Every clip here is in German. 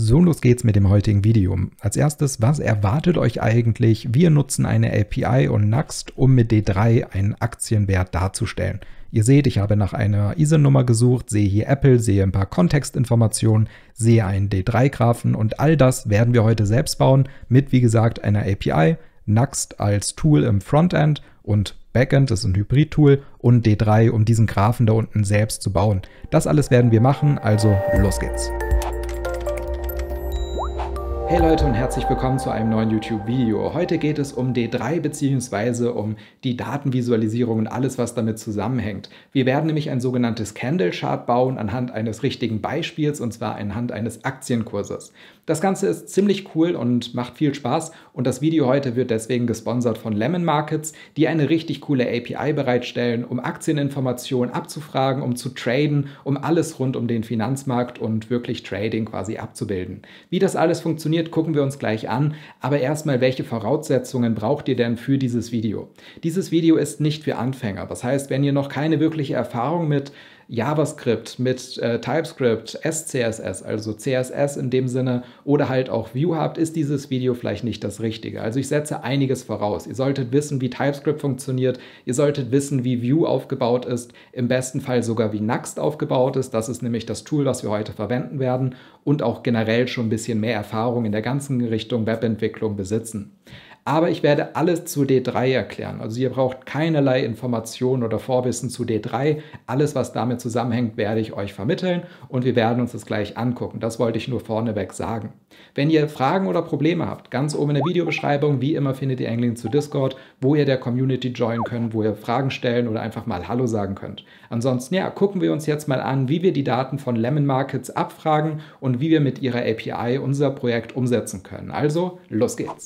So, los geht's mit dem heutigen Video. Als erstes, was erwartet euch eigentlich? Wir nutzen eine API und Nuxt, um mit D3 einen Aktienwert darzustellen. Ihr seht, ich habe nach einer ISIN-Nummer gesucht, sehe hier Apple, sehe ein paar Kontextinformationen, sehe einen D3-Graphen und all das werden wir heute selbst bauen mit, wie gesagt, einer API, Nuxt als Tool im Frontend und Backend, das ist ein Hybrid-Tool, und D3, um diesen Graphen da unten selbst zu bauen. Das alles werden wir machen, also los geht's. Hey Leute und herzlich willkommen zu einem neuen YouTube-Video. Heute geht es um D3 bzw. um die Datenvisualisierung und alles, was damit zusammenhängt. Wir werden nämlich ein sogenanntes Candle-Chart bauen anhand eines richtigen Beispiels und zwar anhand eines Aktienkurses. Das Ganze ist ziemlich cool und macht viel Spaß und das Video heute wird deswegen gesponsert von Lemon Markets, die eine richtig coole API bereitstellen, um Aktieninformationen abzufragen, um zu traden, um alles rund um den Finanzmarkt und wirklich Trading quasi abzubilden. Wie das alles funktioniert, gucken wir uns gleich an, aber erstmal, welche Voraussetzungen braucht ihr denn für dieses Video? Dieses Video ist nicht für Anfänger, das heißt, wenn ihr noch keine wirkliche Erfahrung mit JavaScript, mit äh, TypeScript, SCSS, also CSS in dem Sinne oder halt auch Vue habt, ist dieses Video vielleicht nicht das Richtige. Also ich setze einiges voraus. Ihr solltet wissen, wie TypeScript funktioniert, ihr solltet wissen, wie Vue aufgebaut ist, im besten Fall sogar wie Nuxt aufgebaut ist. Das ist nämlich das Tool, das wir heute verwenden werden und auch generell schon ein bisschen mehr Erfahrung in der ganzen Richtung Webentwicklung besitzen aber ich werde alles zu D3 erklären. Also ihr braucht keinerlei Informationen oder Vorwissen zu D3. Alles, was damit zusammenhängt, werde ich euch vermitteln und wir werden uns das gleich angucken. Das wollte ich nur vorneweg sagen. Wenn ihr Fragen oder Probleme habt, ganz oben in der Videobeschreibung, wie immer findet ihr einen Link zu Discord, wo ihr der Community joinen könnt, wo ihr Fragen stellen oder einfach mal Hallo sagen könnt. Ansonsten, ja, gucken wir uns jetzt mal an, wie wir die Daten von Lemon Markets abfragen und wie wir mit ihrer API unser Projekt umsetzen können. Also, los geht's!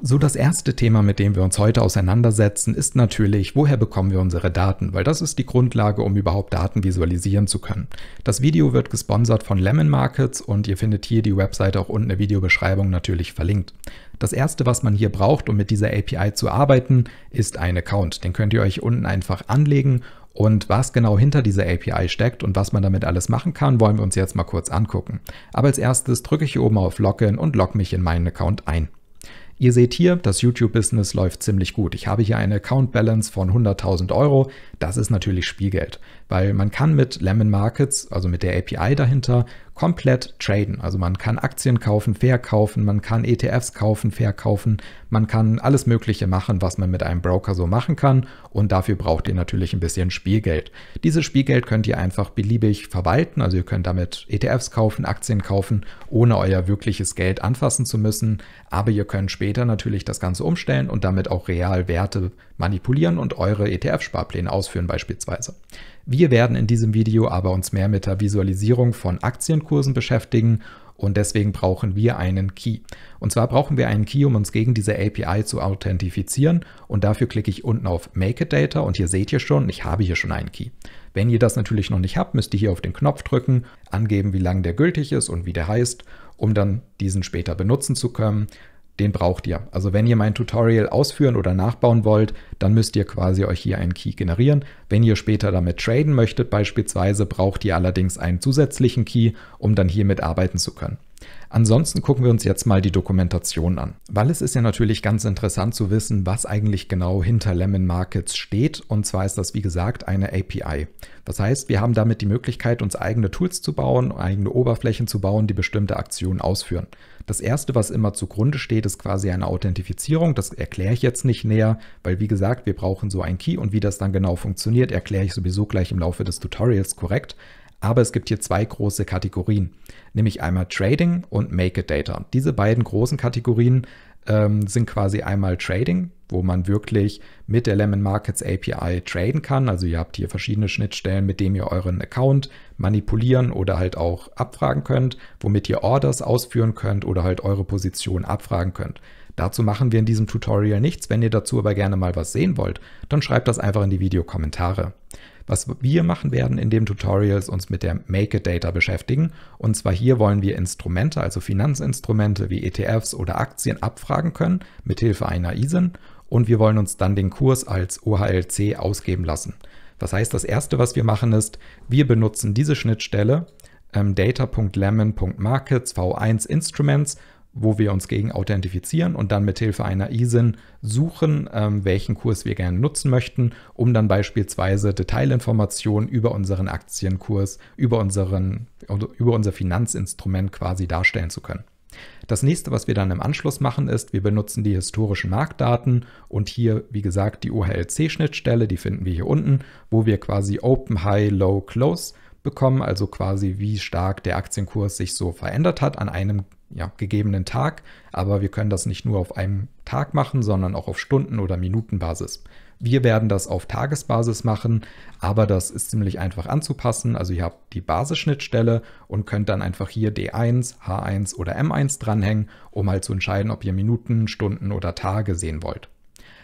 So das erste Thema, mit dem wir uns heute auseinandersetzen, ist natürlich, woher bekommen wir unsere Daten, weil das ist die Grundlage, um überhaupt Daten visualisieren zu können. Das Video wird gesponsert von Lemon Markets und ihr findet hier die Webseite auch unten in der Videobeschreibung natürlich verlinkt. Das erste, was man hier braucht, um mit dieser API zu arbeiten, ist ein Account. Den könnt ihr euch unten einfach anlegen und was genau hinter dieser API steckt und was man damit alles machen kann, wollen wir uns jetzt mal kurz angucken. Aber als erstes drücke ich hier oben auf Login und logge mich in meinen Account ein. Ihr seht hier, das YouTube-Business läuft ziemlich gut. Ich habe hier eine Account-Balance von 100.000 Euro. Das ist natürlich Spielgeld, weil man kann mit Lemon Markets, also mit der API dahinter, komplett traden. Also man kann Aktien kaufen, verkaufen, man kann ETFs kaufen, verkaufen, man kann alles Mögliche machen, was man mit einem Broker so machen kann und dafür braucht ihr natürlich ein bisschen Spielgeld. Dieses Spielgeld könnt ihr einfach beliebig verwalten, also ihr könnt damit ETFs kaufen, Aktien kaufen, ohne euer wirkliches Geld anfassen zu müssen, aber ihr könnt später natürlich das Ganze umstellen und damit auch real Werte manipulieren und eure ETF-Sparpläne ausführen beispielsweise. Wir werden in diesem Video aber uns mehr mit der Visualisierung von Aktienkursen beschäftigen und deswegen brauchen wir einen Key. Und zwar brauchen wir einen Key, um uns gegen diese API zu authentifizieren und dafür klicke ich unten auf Make a Data und hier seht ihr schon, ich habe hier schon einen Key. Wenn ihr das natürlich noch nicht habt, müsst ihr hier auf den Knopf drücken, angeben, wie lang der gültig ist und wie der heißt, um dann diesen später benutzen zu können den braucht ihr. Also wenn ihr mein Tutorial ausführen oder nachbauen wollt, dann müsst ihr quasi euch hier einen Key generieren. Wenn ihr später damit traden möchtet beispielsweise, braucht ihr allerdings einen zusätzlichen Key, um dann hiermit arbeiten zu können. Ansonsten gucken wir uns jetzt mal die Dokumentation an, weil es ist ja natürlich ganz interessant zu wissen, was eigentlich genau hinter Lemon Markets steht. Und zwar ist das, wie gesagt, eine API. Das heißt, wir haben damit die Möglichkeit, uns eigene Tools zu bauen, eigene Oberflächen zu bauen, die bestimmte Aktionen ausführen. Das erste, was immer zugrunde steht, ist quasi eine Authentifizierung. Das erkläre ich jetzt nicht näher, weil wie gesagt, wir brauchen so ein Key und wie das dann genau funktioniert, erkläre ich sowieso gleich im Laufe des Tutorials korrekt. Aber es gibt hier zwei große Kategorien, nämlich einmal Trading und Make It Data. Diese beiden großen Kategorien ähm, sind quasi einmal Trading, wo man wirklich mit der Lemon Markets API traden kann. Also ihr habt hier verschiedene Schnittstellen, mit denen ihr euren Account manipulieren oder halt auch abfragen könnt, womit ihr Orders ausführen könnt oder halt eure Position abfragen könnt. Dazu machen wir in diesem Tutorial nichts. Wenn ihr dazu aber gerne mal was sehen wollt, dann schreibt das einfach in die Videokommentare. Was wir machen werden in dem Tutorial, ist uns mit der Make Naked Data beschäftigen. Und zwar hier wollen wir Instrumente, also Finanzinstrumente wie ETFs oder Aktien abfragen können, mit Hilfe einer ISIN. Und wir wollen uns dann den Kurs als OHLC ausgeben lassen. Das heißt, das erste, was wir machen, ist, wir benutzen diese Schnittstelle ähm, data.lemon.markets v1 Instruments wo wir uns gegen authentifizieren und dann mit Hilfe einer ISIN suchen, ähm, welchen Kurs wir gerne nutzen möchten, um dann beispielsweise Detailinformationen über unseren Aktienkurs, über, unseren, über unser Finanzinstrument quasi darstellen zu können. Das nächste, was wir dann im Anschluss machen, ist, wir benutzen die historischen Marktdaten und hier, wie gesagt, die OHLC-Schnittstelle, die finden wir hier unten, wo wir quasi Open, High, Low, Close bekommen, also quasi wie stark der Aktienkurs sich so verändert hat an einem ja, gegebenen Tag, aber wir können das nicht nur auf einem Tag machen, sondern auch auf Stunden- oder Minutenbasis. Wir werden das auf Tagesbasis machen, aber das ist ziemlich einfach anzupassen. Also ihr habt die Basisschnittstelle und könnt dann einfach hier D1, H1 oder M1 dranhängen, um halt zu entscheiden, ob ihr Minuten, Stunden oder Tage sehen wollt.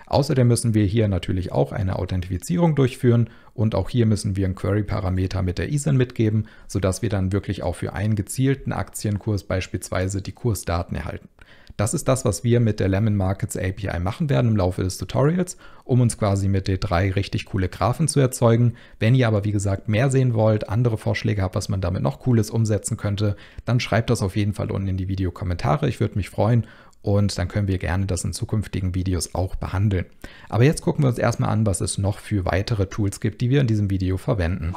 Außerdem müssen wir hier natürlich auch eine Authentifizierung durchführen und auch hier müssen wir einen Query-Parameter mit der e ISIN mitgeben, sodass wir dann wirklich auch für einen gezielten Aktienkurs beispielsweise die Kursdaten erhalten. Das ist das, was wir mit der Lemon Markets API machen werden im Laufe des Tutorials, um uns quasi mit D3 richtig coole Graphen zu erzeugen. Wenn ihr aber, wie gesagt, mehr sehen wollt, andere Vorschläge habt, was man damit noch Cooles umsetzen könnte, dann schreibt das auf jeden Fall unten in die Videokommentare. Ich würde mich freuen und dann können wir gerne das in zukünftigen Videos auch behandeln. Aber jetzt gucken wir uns erstmal an, was es noch für weitere Tools gibt, die wir in diesem Video verwenden.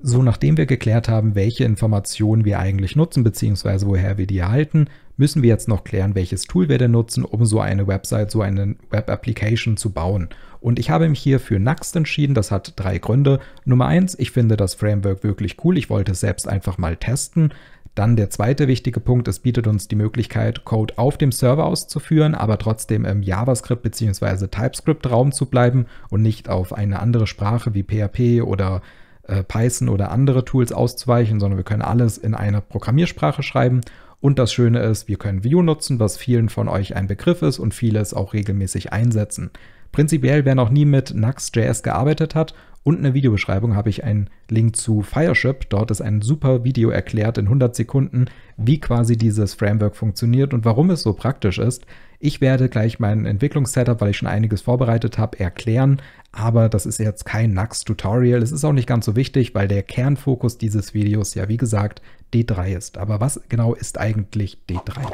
So, nachdem wir geklärt haben, welche Informationen wir eigentlich nutzen bzw. woher wir die erhalten, müssen wir jetzt noch klären, welches Tool wir denn nutzen, um so eine Website, so eine Web-Application zu bauen. Und ich habe mich hier für Nuxt entschieden, das hat drei Gründe. Nummer eins, ich finde das Framework wirklich cool, ich wollte es selbst einfach mal testen. Dann der zweite wichtige Punkt, es bietet uns die Möglichkeit, Code auf dem Server auszuführen, aber trotzdem im JavaScript bzw. TypeScript-Raum zu bleiben und nicht auf eine andere Sprache wie PHP oder äh, Python oder andere Tools auszuweichen, sondern wir können alles in einer Programmiersprache schreiben und das Schöne ist, wir können View nutzen, was vielen von euch ein Begriff ist und viele es auch regelmäßig einsetzen. Prinzipiell, wer noch nie mit Nuxt.js gearbeitet hat Unten in der Videobeschreibung habe ich einen Link zu Fireship. Dort ist ein super Video erklärt in 100 Sekunden, wie quasi dieses Framework funktioniert und warum es so praktisch ist. Ich werde gleich mein Entwicklungssetup, weil ich schon einiges vorbereitet habe, erklären. Aber das ist jetzt kein NUX-Tutorial. Es ist auch nicht ganz so wichtig, weil der Kernfokus dieses Videos ja, wie gesagt, D3 ist. Aber was genau ist eigentlich D3?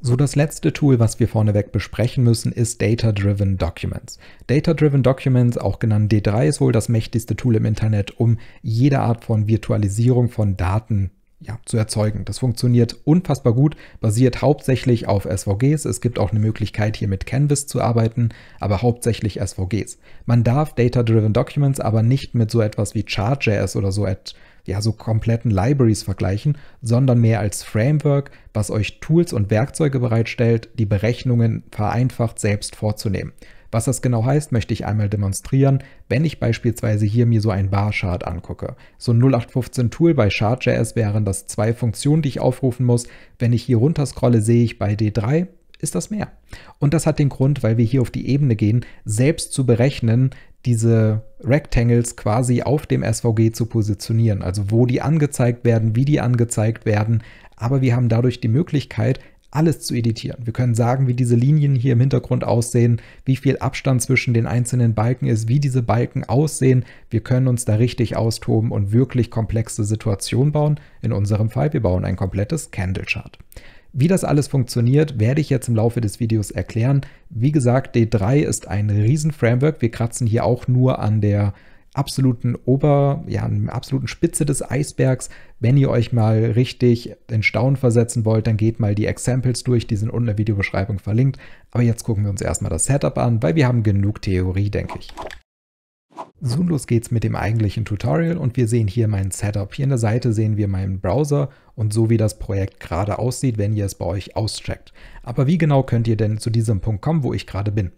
So, das letzte Tool, was wir vorneweg besprechen müssen, ist Data-Driven Documents. Data-Driven Documents, auch genannt D3, ist wohl das mächtigste Tool im Internet, um jede Art von Virtualisierung von Daten ja, zu erzeugen. Das funktioniert unfassbar gut, basiert hauptsächlich auf SVGs. Es gibt auch eine Möglichkeit, hier mit Canvas zu arbeiten, aber hauptsächlich SVGs. Man darf Data-Driven Documents aber nicht mit so etwas wie Chart.js oder so et ja so kompletten Libraries vergleichen, sondern mehr als Framework, was euch Tools und Werkzeuge bereitstellt, die Berechnungen vereinfacht selbst vorzunehmen. Was das genau heißt, möchte ich einmal demonstrieren, wenn ich beispielsweise hier mir so ein Bar-Chart angucke. So ein 0815 Tool bei Chart.js wären das zwei Funktionen, die ich aufrufen muss. Wenn ich hier runter scrolle, sehe ich bei D3 ist das mehr. Und das hat den Grund, weil wir hier auf die Ebene gehen, selbst zu berechnen, diese Rectangles quasi auf dem SVG zu positionieren, also wo die angezeigt werden, wie die angezeigt werden, aber wir haben dadurch die Möglichkeit, alles zu editieren. Wir können sagen, wie diese Linien hier im Hintergrund aussehen, wie viel Abstand zwischen den einzelnen Balken ist, wie diese Balken aussehen. Wir können uns da richtig austoben und wirklich komplexe Situationen bauen. In unserem Fall, wir bauen ein komplettes Candle-Chart. Wie das alles funktioniert, werde ich jetzt im Laufe des Videos erklären. Wie gesagt, D3 ist ein Riesen-Framework. Wir kratzen hier auch nur an der absoluten Ober, ja, an der absoluten Spitze des Eisbergs. Wenn ihr euch mal richtig in Staunen versetzen wollt, dann geht mal die Examples durch, die sind unten in der Videobeschreibung verlinkt. Aber jetzt gucken wir uns erstmal das Setup an, weil wir haben genug Theorie, denke ich. So, los geht's mit dem eigentlichen Tutorial und wir sehen hier mein Setup. Hier an der Seite sehen wir meinen Browser und so wie das Projekt gerade aussieht, wenn ihr es bei euch auscheckt. Aber wie genau könnt ihr denn zu diesem Punkt kommen, wo ich gerade bin?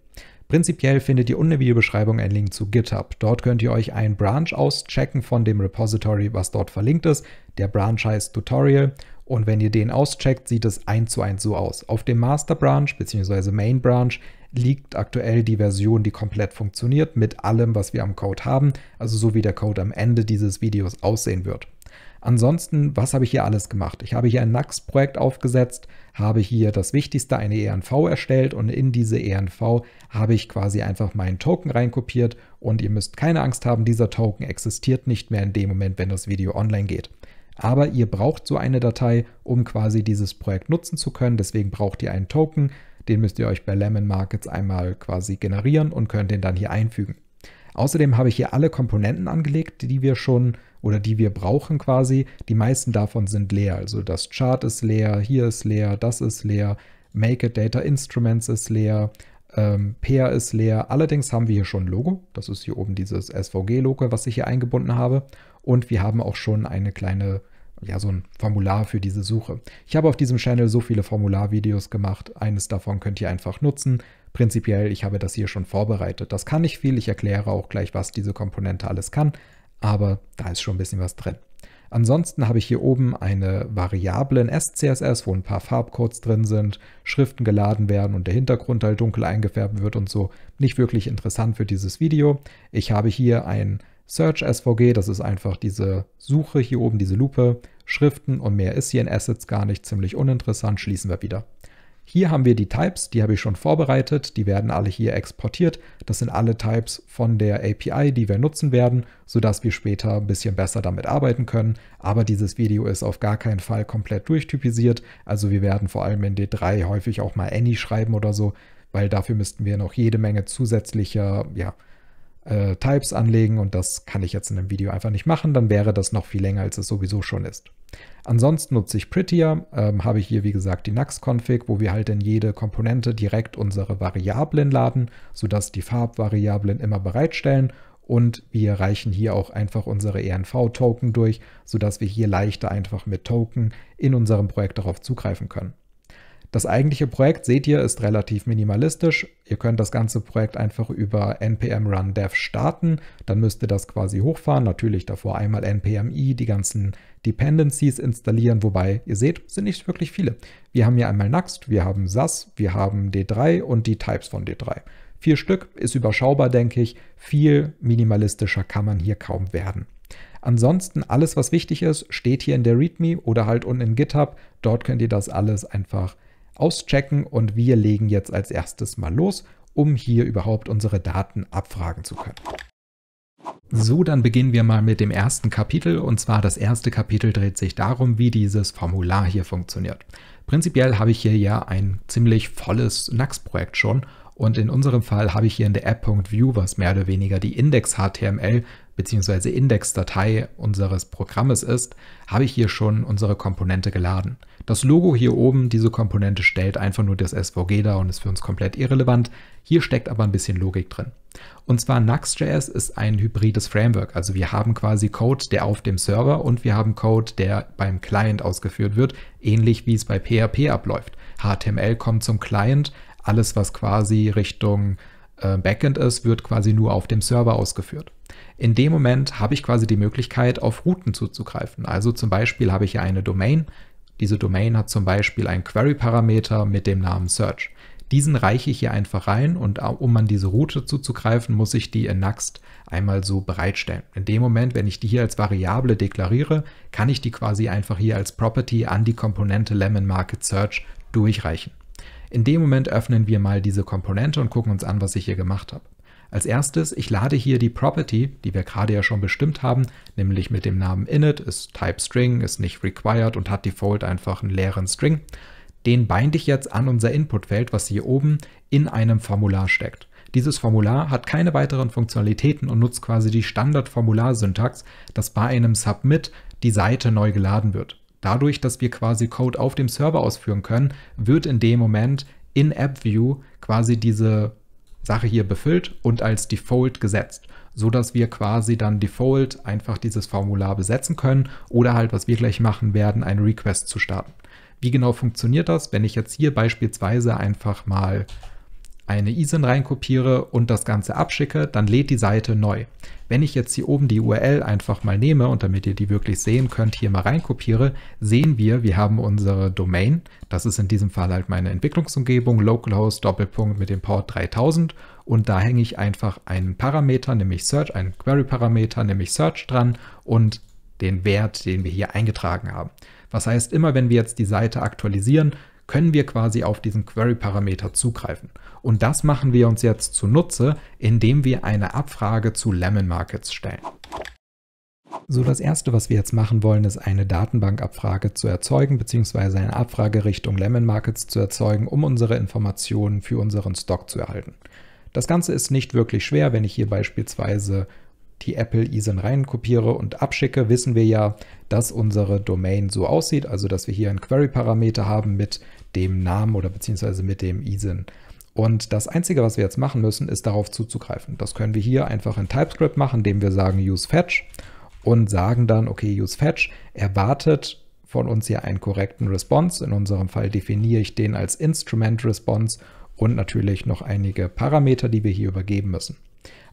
Prinzipiell findet ihr unten in der Videobeschreibung einen Link zu GitHub. Dort könnt ihr euch einen Branch auschecken von dem Repository, was dort verlinkt ist. Der Branch heißt Tutorial und wenn ihr den auscheckt, sieht es eins zu eins so aus. Auf dem Master Branch bzw. Main Branch liegt aktuell die Version, die komplett funktioniert, mit allem, was wir am Code haben, also so wie der Code am Ende dieses Videos aussehen wird. Ansonsten, was habe ich hier alles gemacht? Ich habe hier ein NUX-Projekt aufgesetzt, habe hier das Wichtigste, eine ENV erstellt und in diese ENV habe ich quasi einfach meinen Token reinkopiert und ihr müsst keine Angst haben, dieser Token existiert nicht mehr in dem Moment, wenn das Video online geht. Aber ihr braucht so eine Datei, um quasi dieses Projekt nutzen zu können, deswegen braucht ihr einen Token, den müsst ihr euch bei Lemon Markets einmal quasi generieren und könnt den dann hier einfügen. Außerdem habe ich hier alle Komponenten angelegt, die wir schon oder die wir brauchen quasi. Die meisten davon sind leer. Also das Chart ist leer, hier ist leer, das ist leer, Make it Data Instruments ist leer, ähm, Pair ist leer. Allerdings haben wir hier schon ein Logo. Das ist hier oben dieses SVG-Logo, was ich hier eingebunden habe. Und wir haben auch schon eine kleine ja, so ein Formular für diese Suche. Ich habe auf diesem Channel so viele Formularvideos gemacht. Eines davon könnt ihr einfach nutzen. Prinzipiell, ich habe das hier schon vorbereitet. Das kann nicht viel. Ich erkläre auch gleich, was diese Komponente alles kann. Aber da ist schon ein bisschen was drin. Ansonsten habe ich hier oben eine Variable in SCSS, wo ein paar Farbcodes drin sind, Schriften geladen werden und der Hintergrund halt dunkel eingefärbt wird und so. Nicht wirklich interessant für dieses Video. Ich habe hier ein Search SVG, das ist einfach diese Suche hier oben, diese Lupe, Schriften und mehr ist hier in Assets gar nicht, ziemlich uninteressant, schließen wir wieder. Hier haben wir die Types, die habe ich schon vorbereitet, die werden alle hier exportiert. Das sind alle Types von der API, die wir nutzen werden, sodass wir später ein bisschen besser damit arbeiten können. Aber dieses Video ist auf gar keinen Fall komplett durchtypisiert, also wir werden vor allem in D3 häufig auch mal Any schreiben oder so, weil dafür müssten wir noch jede Menge zusätzlicher, ja, äh, Types anlegen und das kann ich jetzt in einem Video einfach nicht machen, dann wäre das noch viel länger, als es sowieso schon ist. Ansonsten nutze ich Prettier, ähm, habe ich hier wie gesagt die Nux-Config, wo wir halt in jede Komponente direkt unsere Variablen laden, sodass die Farbvariablen immer bereitstellen und wir reichen hier auch einfach unsere ENV-Token durch, sodass wir hier leichter einfach mit Token in unserem Projekt darauf zugreifen können. Das eigentliche Projekt, seht ihr, ist relativ minimalistisch. Ihr könnt das ganze Projekt einfach über npm run dev starten. Dann müsst ihr das quasi hochfahren. Natürlich davor einmal npm i, die ganzen Dependencies installieren. Wobei, ihr seht, sind nicht wirklich viele. Wir haben hier einmal Nuxt, wir haben SAS, wir haben D3 und die Types von D3. Vier Stück ist überschaubar, denke ich. Viel minimalistischer kann man hier kaum werden. Ansonsten alles, was wichtig ist, steht hier in der README oder halt unten in GitHub. Dort könnt ihr das alles einfach auschecken und wir legen jetzt als erstes mal los, um hier überhaupt unsere Daten abfragen zu können. So, dann beginnen wir mal mit dem ersten Kapitel und zwar das erste Kapitel dreht sich darum, wie dieses Formular hier funktioniert. Prinzipiell habe ich hier ja ein ziemlich volles NAX-Projekt schon und in unserem Fall habe ich hier in der App.view, was mehr oder weniger die Index-HTML bzw. Index-Datei unseres Programmes ist, habe ich hier schon unsere Komponente geladen. Das Logo hier oben, diese Komponente stellt einfach nur das SVG dar und ist für uns komplett irrelevant. Hier steckt aber ein bisschen Logik drin. Und zwar Nuxt.js ist ein hybrides Framework. Also wir haben quasi Code, der auf dem Server und wir haben Code, der beim Client ausgeführt wird, ähnlich wie es bei PHP abläuft. HTML kommt zum Client, alles was quasi Richtung äh, Backend ist, wird quasi nur auf dem Server ausgeführt. In dem Moment habe ich quasi die Möglichkeit, auf Routen zuzugreifen. Also zum Beispiel habe ich hier eine Domain, diese Domain hat zum Beispiel einen Query-Parameter mit dem Namen Search. Diesen reiche ich hier einfach rein und um an diese Route zuzugreifen, muss ich die in Nuxt einmal so bereitstellen. In dem Moment, wenn ich die hier als Variable deklariere, kann ich die quasi einfach hier als Property an die Komponente Lemon Market Search durchreichen. In dem Moment öffnen wir mal diese Komponente und gucken uns an, was ich hier gemacht habe. Als erstes, ich lade hier die Property, die wir gerade ja schon bestimmt haben, nämlich mit dem Namen init, ist Type String, ist nicht required und hat default einfach einen leeren String. Den binde ich jetzt an unser Inputfeld, was hier oben in einem Formular steckt. Dieses Formular hat keine weiteren Funktionalitäten und nutzt quasi die standard formularsyntax dass bei einem Submit die Seite neu geladen wird. Dadurch, dass wir quasi Code auf dem Server ausführen können, wird in dem Moment in AppView quasi diese Sache hier befüllt und als Default gesetzt, so dass wir quasi dann Default einfach dieses Formular besetzen können oder halt, was wir gleich machen werden, einen Request zu starten. Wie genau funktioniert das, wenn ich jetzt hier beispielsweise einfach mal eine ISIN reinkopiere und das Ganze abschicke, dann lädt die Seite neu. Wenn ich jetzt hier oben die URL einfach mal nehme und damit ihr die wirklich sehen könnt, hier mal reinkopiere, sehen wir, wir haben unsere Domain. Das ist in diesem Fall halt meine Entwicklungsumgebung, localhost, Doppelpunkt mit dem Port 3000 und da hänge ich einfach einen Parameter, nämlich Search, einen Query-Parameter, nämlich Search dran und den Wert, den wir hier eingetragen haben. Was heißt, immer wenn wir jetzt die Seite aktualisieren, können wir quasi auf diesen Query-Parameter zugreifen. Und das machen wir uns jetzt zunutze, indem wir eine Abfrage zu Lemon Markets stellen. So, das erste, was wir jetzt machen wollen, ist eine Datenbankabfrage zu erzeugen, beziehungsweise eine Abfrage Richtung Lemon Markets zu erzeugen, um unsere Informationen für unseren Stock zu erhalten. Das Ganze ist nicht wirklich schwer, wenn ich hier beispielsweise die Apple ISIN reinkopiere und abschicke, wissen wir ja, dass unsere Domain so aussieht, also dass wir hier einen Query-Parameter haben mit dem Namen oder beziehungsweise mit dem ISIN. Und das Einzige, was wir jetzt machen müssen, ist darauf zuzugreifen. Das können wir hier einfach in TypeScript machen, indem wir sagen use fetch und sagen dann, okay, use fetch erwartet von uns hier einen korrekten Response. In unserem Fall definiere ich den als Instrument Response und natürlich noch einige Parameter, die wir hier übergeben müssen.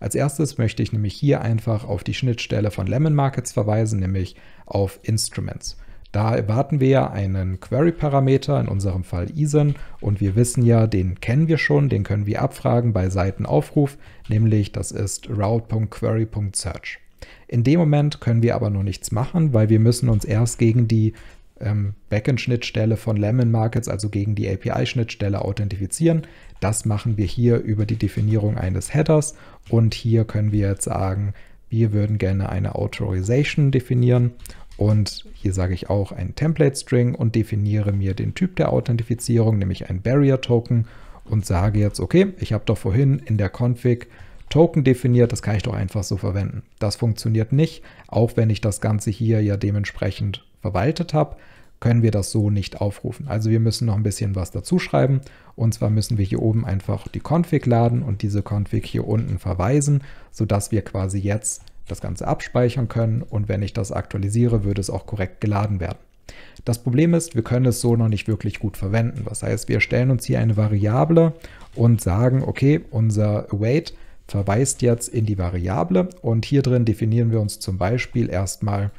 Als erstes möchte ich nämlich hier einfach auf die Schnittstelle von Lemon Markets verweisen, nämlich auf Instruments. Da erwarten wir ja einen Query-Parameter, in unserem Fall ISIN, und wir wissen ja, den kennen wir schon, den können wir abfragen bei Seitenaufruf, nämlich das ist route.query.search. In dem Moment können wir aber noch nichts machen, weil wir müssen uns erst gegen die ähm, Backend-Schnittstelle von Lemon Markets, also gegen die API-Schnittstelle authentifizieren. Das machen wir hier über die Definierung eines Headers und hier können wir jetzt sagen, wir würden gerne eine Authorization definieren und hier sage ich auch ein Template String und definiere mir den Typ der Authentifizierung, nämlich ein Barrier Token und sage jetzt, okay, ich habe doch vorhin in der Config Token definiert, das kann ich doch einfach so verwenden. Das funktioniert nicht, auch wenn ich das Ganze hier ja dementsprechend verwaltet habe können wir das so nicht aufrufen. Also wir müssen noch ein bisschen was dazu schreiben. Und zwar müssen wir hier oben einfach die Config laden und diese Config hier unten verweisen, sodass wir quasi jetzt das Ganze abspeichern können. Und wenn ich das aktualisiere, würde es auch korrekt geladen werden. Das Problem ist, wir können es so noch nicht wirklich gut verwenden. Das heißt, wir stellen uns hier eine Variable und sagen, okay, unser await verweist jetzt in die Variable und hier drin definieren wir uns zum Beispiel erstmal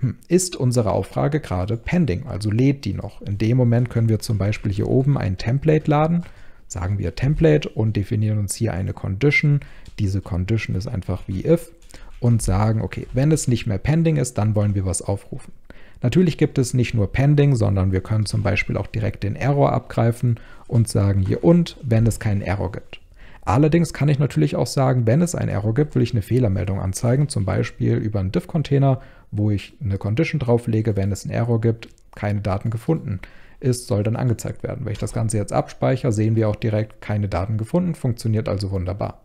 hm. ist unsere Auffrage gerade pending, also lädt die noch. In dem Moment können wir zum Beispiel hier oben ein Template laden, sagen wir Template und definieren uns hier eine Condition. Diese Condition ist einfach wie if und sagen, okay, wenn es nicht mehr pending ist, dann wollen wir was aufrufen. Natürlich gibt es nicht nur pending, sondern wir können zum Beispiel auch direkt den Error abgreifen und sagen hier und, wenn es keinen Error gibt. Allerdings kann ich natürlich auch sagen, wenn es einen Error gibt, will ich eine Fehlermeldung anzeigen, zum Beispiel über einen diff container wo ich eine Condition drauflege, wenn es einen Error gibt, keine Daten gefunden ist, soll dann angezeigt werden. Wenn ich das Ganze jetzt abspeichere, sehen wir auch direkt keine Daten gefunden, funktioniert also wunderbar.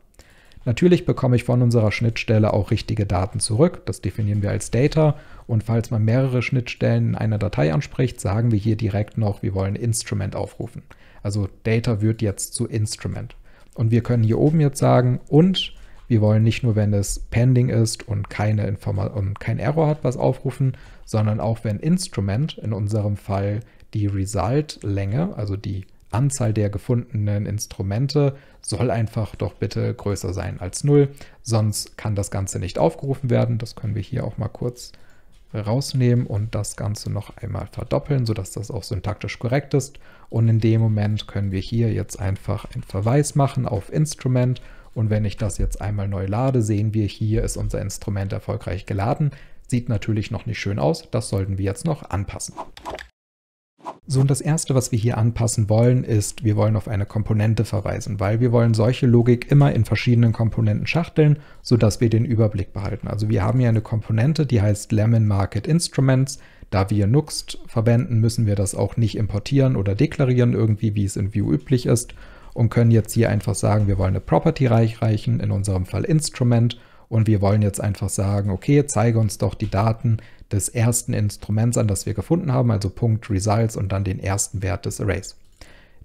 Natürlich bekomme ich von unserer Schnittstelle auch richtige Daten zurück, das definieren wir als Data und falls man mehrere Schnittstellen in einer Datei anspricht, sagen wir hier direkt noch, wir wollen Instrument aufrufen. Also Data wird jetzt zu Instrument. Und wir können hier oben jetzt sagen und wir wollen nicht nur, wenn es pending ist und, keine Informa und kein Error hat, was aufrufen, sondern auch, wenn Instrument, in unserem Fall die Result-Länge, also die Anzahl der gefundenen Instrumente, soll einfach doch bitte größer sein als 0, sonst kann das Ganze nicht aufgerufen werden. Das können wir hier auch mal kurz rausnehmen und das Ganze noch einmal verdoppeln, sodass das auch syntaktisch korrekt ist. Und in dem Moment können wir hier jetzt einfach einen Verweis machen auf Instrument und wenn ich das jetzt einmal neu lade, sehen wir, hier ist unser Instrument erfolgreich geladen. Sieht natürlich noch nicht schön aus, das sollten wir jetzt noch anpassen. So, und das Erste, was wir hier anpassen wollen, ist, wir wollen auf eine Komponente verweisen, weil wir wollen solche Logik immer in verschiedenen Komponenten schachteln, sodass wir den Überblick behalten. Also wir haben hier eine Komponente, die heißt Lemon Market Instruments. Da wir Nuxt verwenden, müssen wir das auch nicht importieren oder deklarieren, irgendwie wie es in Vue üblich ist, und können jetzt hier einfach sagen, wir wollen eine Property reichreichen, in unserem Fall Instrument, und wir wollen jetzt einfach sagen, okay, zeige uns doch die Daten des ersten Instruments an, das wir gefunden haben, also Punkt Results und dann den ersten Wert des Arrays.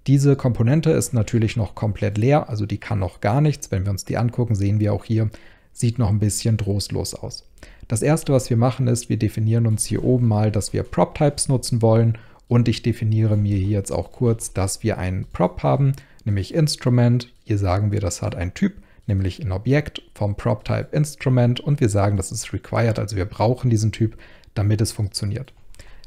Diese Komponente ist natürlich noch komplett leer, also die kann noch gar nichts. Wenn wir uns die angucken, sehen wir auch hier, sieht noch ein bisschen trostlos aus. Das erste, was wir machen, ist, wir definieren uns hier oben mal, dass wir Prop-Types nutzen wollen und ich definiere mir hier jetzt auch kurz, dass wir einen Prop haben nämlich Instrument. Hier sagen wir, das hat einen Typ, nämlich ein Objekt vom PropType Instrument und wir sagen, das ist required, also wir brauchen diesen Typ, damit es funktioniert.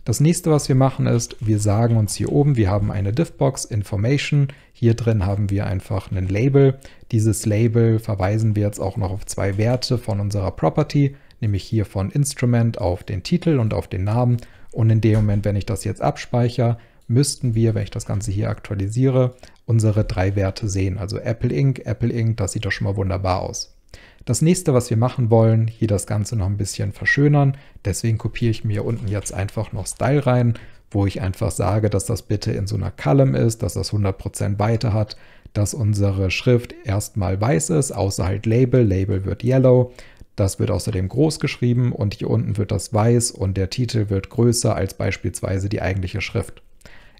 Das nächste, was wir machen, ist, wir sagen uns hier oben, wir haben eine Diffbox Information. Hier drin haben wir einfach ein Label. Dieses Label verweisen wir jetzt auch noch auf zwei Werte von unserer Property, nämlich hier von Instrument auf den Titel und auf den Namen. Und in dem Moment, wenn ich das jetzt abspeichere, müssten wir, wenn ich das Ganze hier aktualisiere, unsere drei Werte sehen. Also Apple Inc., Apple Inc., das sieht doch schon mal wunderbar aus. Das nächste, was wir machen wollen, hier das Ganze noch ein bisschen verschönern. Deswegen kopiere ich mir unten jetzt einfach noch Style rein, wo ich einfach sage, dass das bitte in so einer Column ist, dass das 100% Weite hat, dass unsere Schrift erstmal weiß ist, außer halt Label. Label wird yellow. Das wird außerdem groß geschrieben und hier unten wird das weiß und der Titel wird größer als beispielsweise die eigentliche Schrift.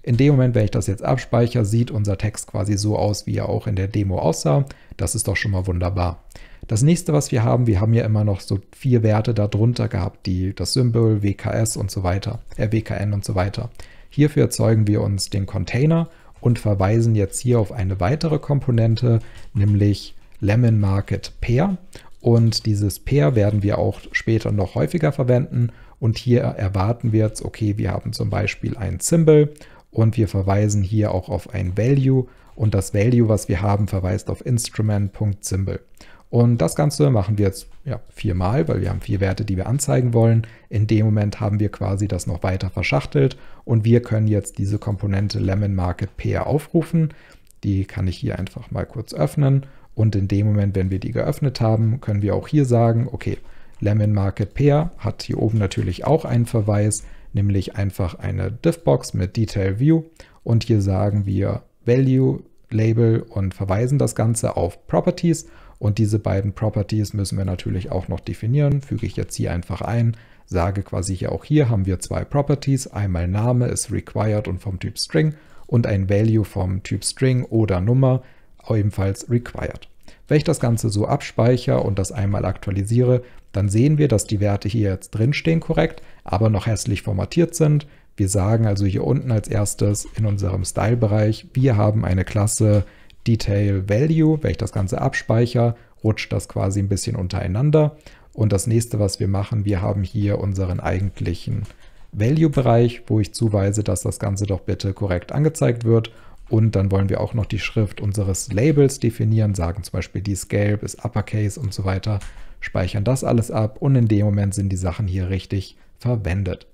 In dem Moment, wenn ich das jetzt abspeichere, sieht unser Text quasi so aus, wie er auch in der Demo aussah. Das ist doch schon mal wunderbar. Das nächste, was wir haben, wir haben ja immer noch so vier Werte darunter gehabt, die das Symbol, WKS und so weiter, äh, WKN und so weiter. Hierfür erzeugen wir uns den Container und verweisen jetzt hier auf eine weitere Komponente, nämlich Lemon Market Pair. Und dieses Pair werden wir auch später noch häufiger verwenden. Und hier erwarten wir jetzt, okay, wir haben zum Beispiel ein Symbol und wir verweisen hier auch auf ein Value und das Value, was wir haben, verweist auf Instrument.symbol. Und das Ganze machen wir jetzt ja, viermal, weil wir haben vier Werte, die wir anzeigen wollen. In dem Moment haben wir quasi das noch weiter verschachtelt und wir können jetzt diese Komponente Lemon Market Pair aufrufen. Die kann ich hier einfach mal kurz öffnen und in dem Moment, wenn wir die geöffnet haben, können wir auch hier sagen, okay, Lemon Market Pair hat hier oben natürlich auch einen Verweis nämlich einfach eine div mit Detail View und hier sagen wir Value, Label und verweisen das Ganze auf Properties und diese beiden Properties müssen wir natürlich auch noch definieren, füge ich jetzt hier einfach ein, sage quasi hier auch hier haben wir zwei Properties, einmal Name ist required und vom Typ String und ein Value vom Typ String oder Nummer, ebenfalls required. Wenn ich das Ganze so abspeichere und das einmal aktualisiere, dann sehen wir, dass die Werte hier jetzt drinstehen korrekt, aber noch hässlich formatiert sind. Wir sagen also hier unten als erstes in unserem Style-Bereich, wir haben eine Klasse Detail Value. Wenn ich das Ganze abspeichere, rutscht das quasi ein bisschen untereinander. Und das nächste, was wir machen, wir haben hier unseren eigentlichen Value-Bereich, wo ich zuweise, dass das Ganze doch bitte korrekt angezeigt wird. Und dann wollen wir auch noch die Schrift unseres Labels definieren, sagen zum Beispiel, die ist gelb, ist uppercase und so weiter, speichern das alles ab und in dem Moment sind die Sachen hier richtig verwendet.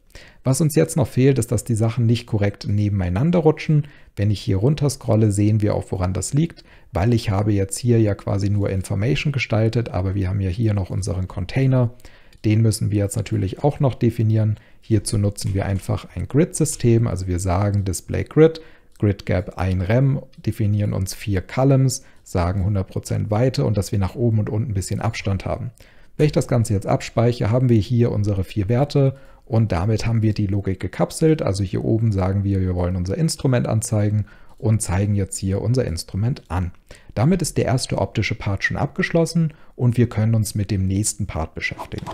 Was uns jetzt noch fehlt, ist, dass die Sachen nicht korrekt nebeneinander rutschen. Wenn ich hier runter scrolle, sehen wir auch, woran das liegt, weil ich habe jetzt hier ja quasi nur Information gestaltet, aber wir haben ja hier noch unseren Container. Den müssen wir jetzt natürlich auch noch definieren. Hierzu nutzen wir einfach ein Grid-System, also wir sagen Display Grid Grid Gap ein Rem, definieren uns vier Columns, sagen 100% Weite und dass wir nach oben und unten ein bisschen Abstand haben. Wenn ich das Ganze jetzt abspeichere, haben wir hier unsere vier Werte und damit haben wir die Logik gekapselt. Also hier oben sagen wir, wir wollen unser Instrument anzeigen und zeigen jetzt hier unser Instrument an. Damit ist der erste optische Part schon abgeschlossen und wir können uns mit dem nächsten Part beschäftigen.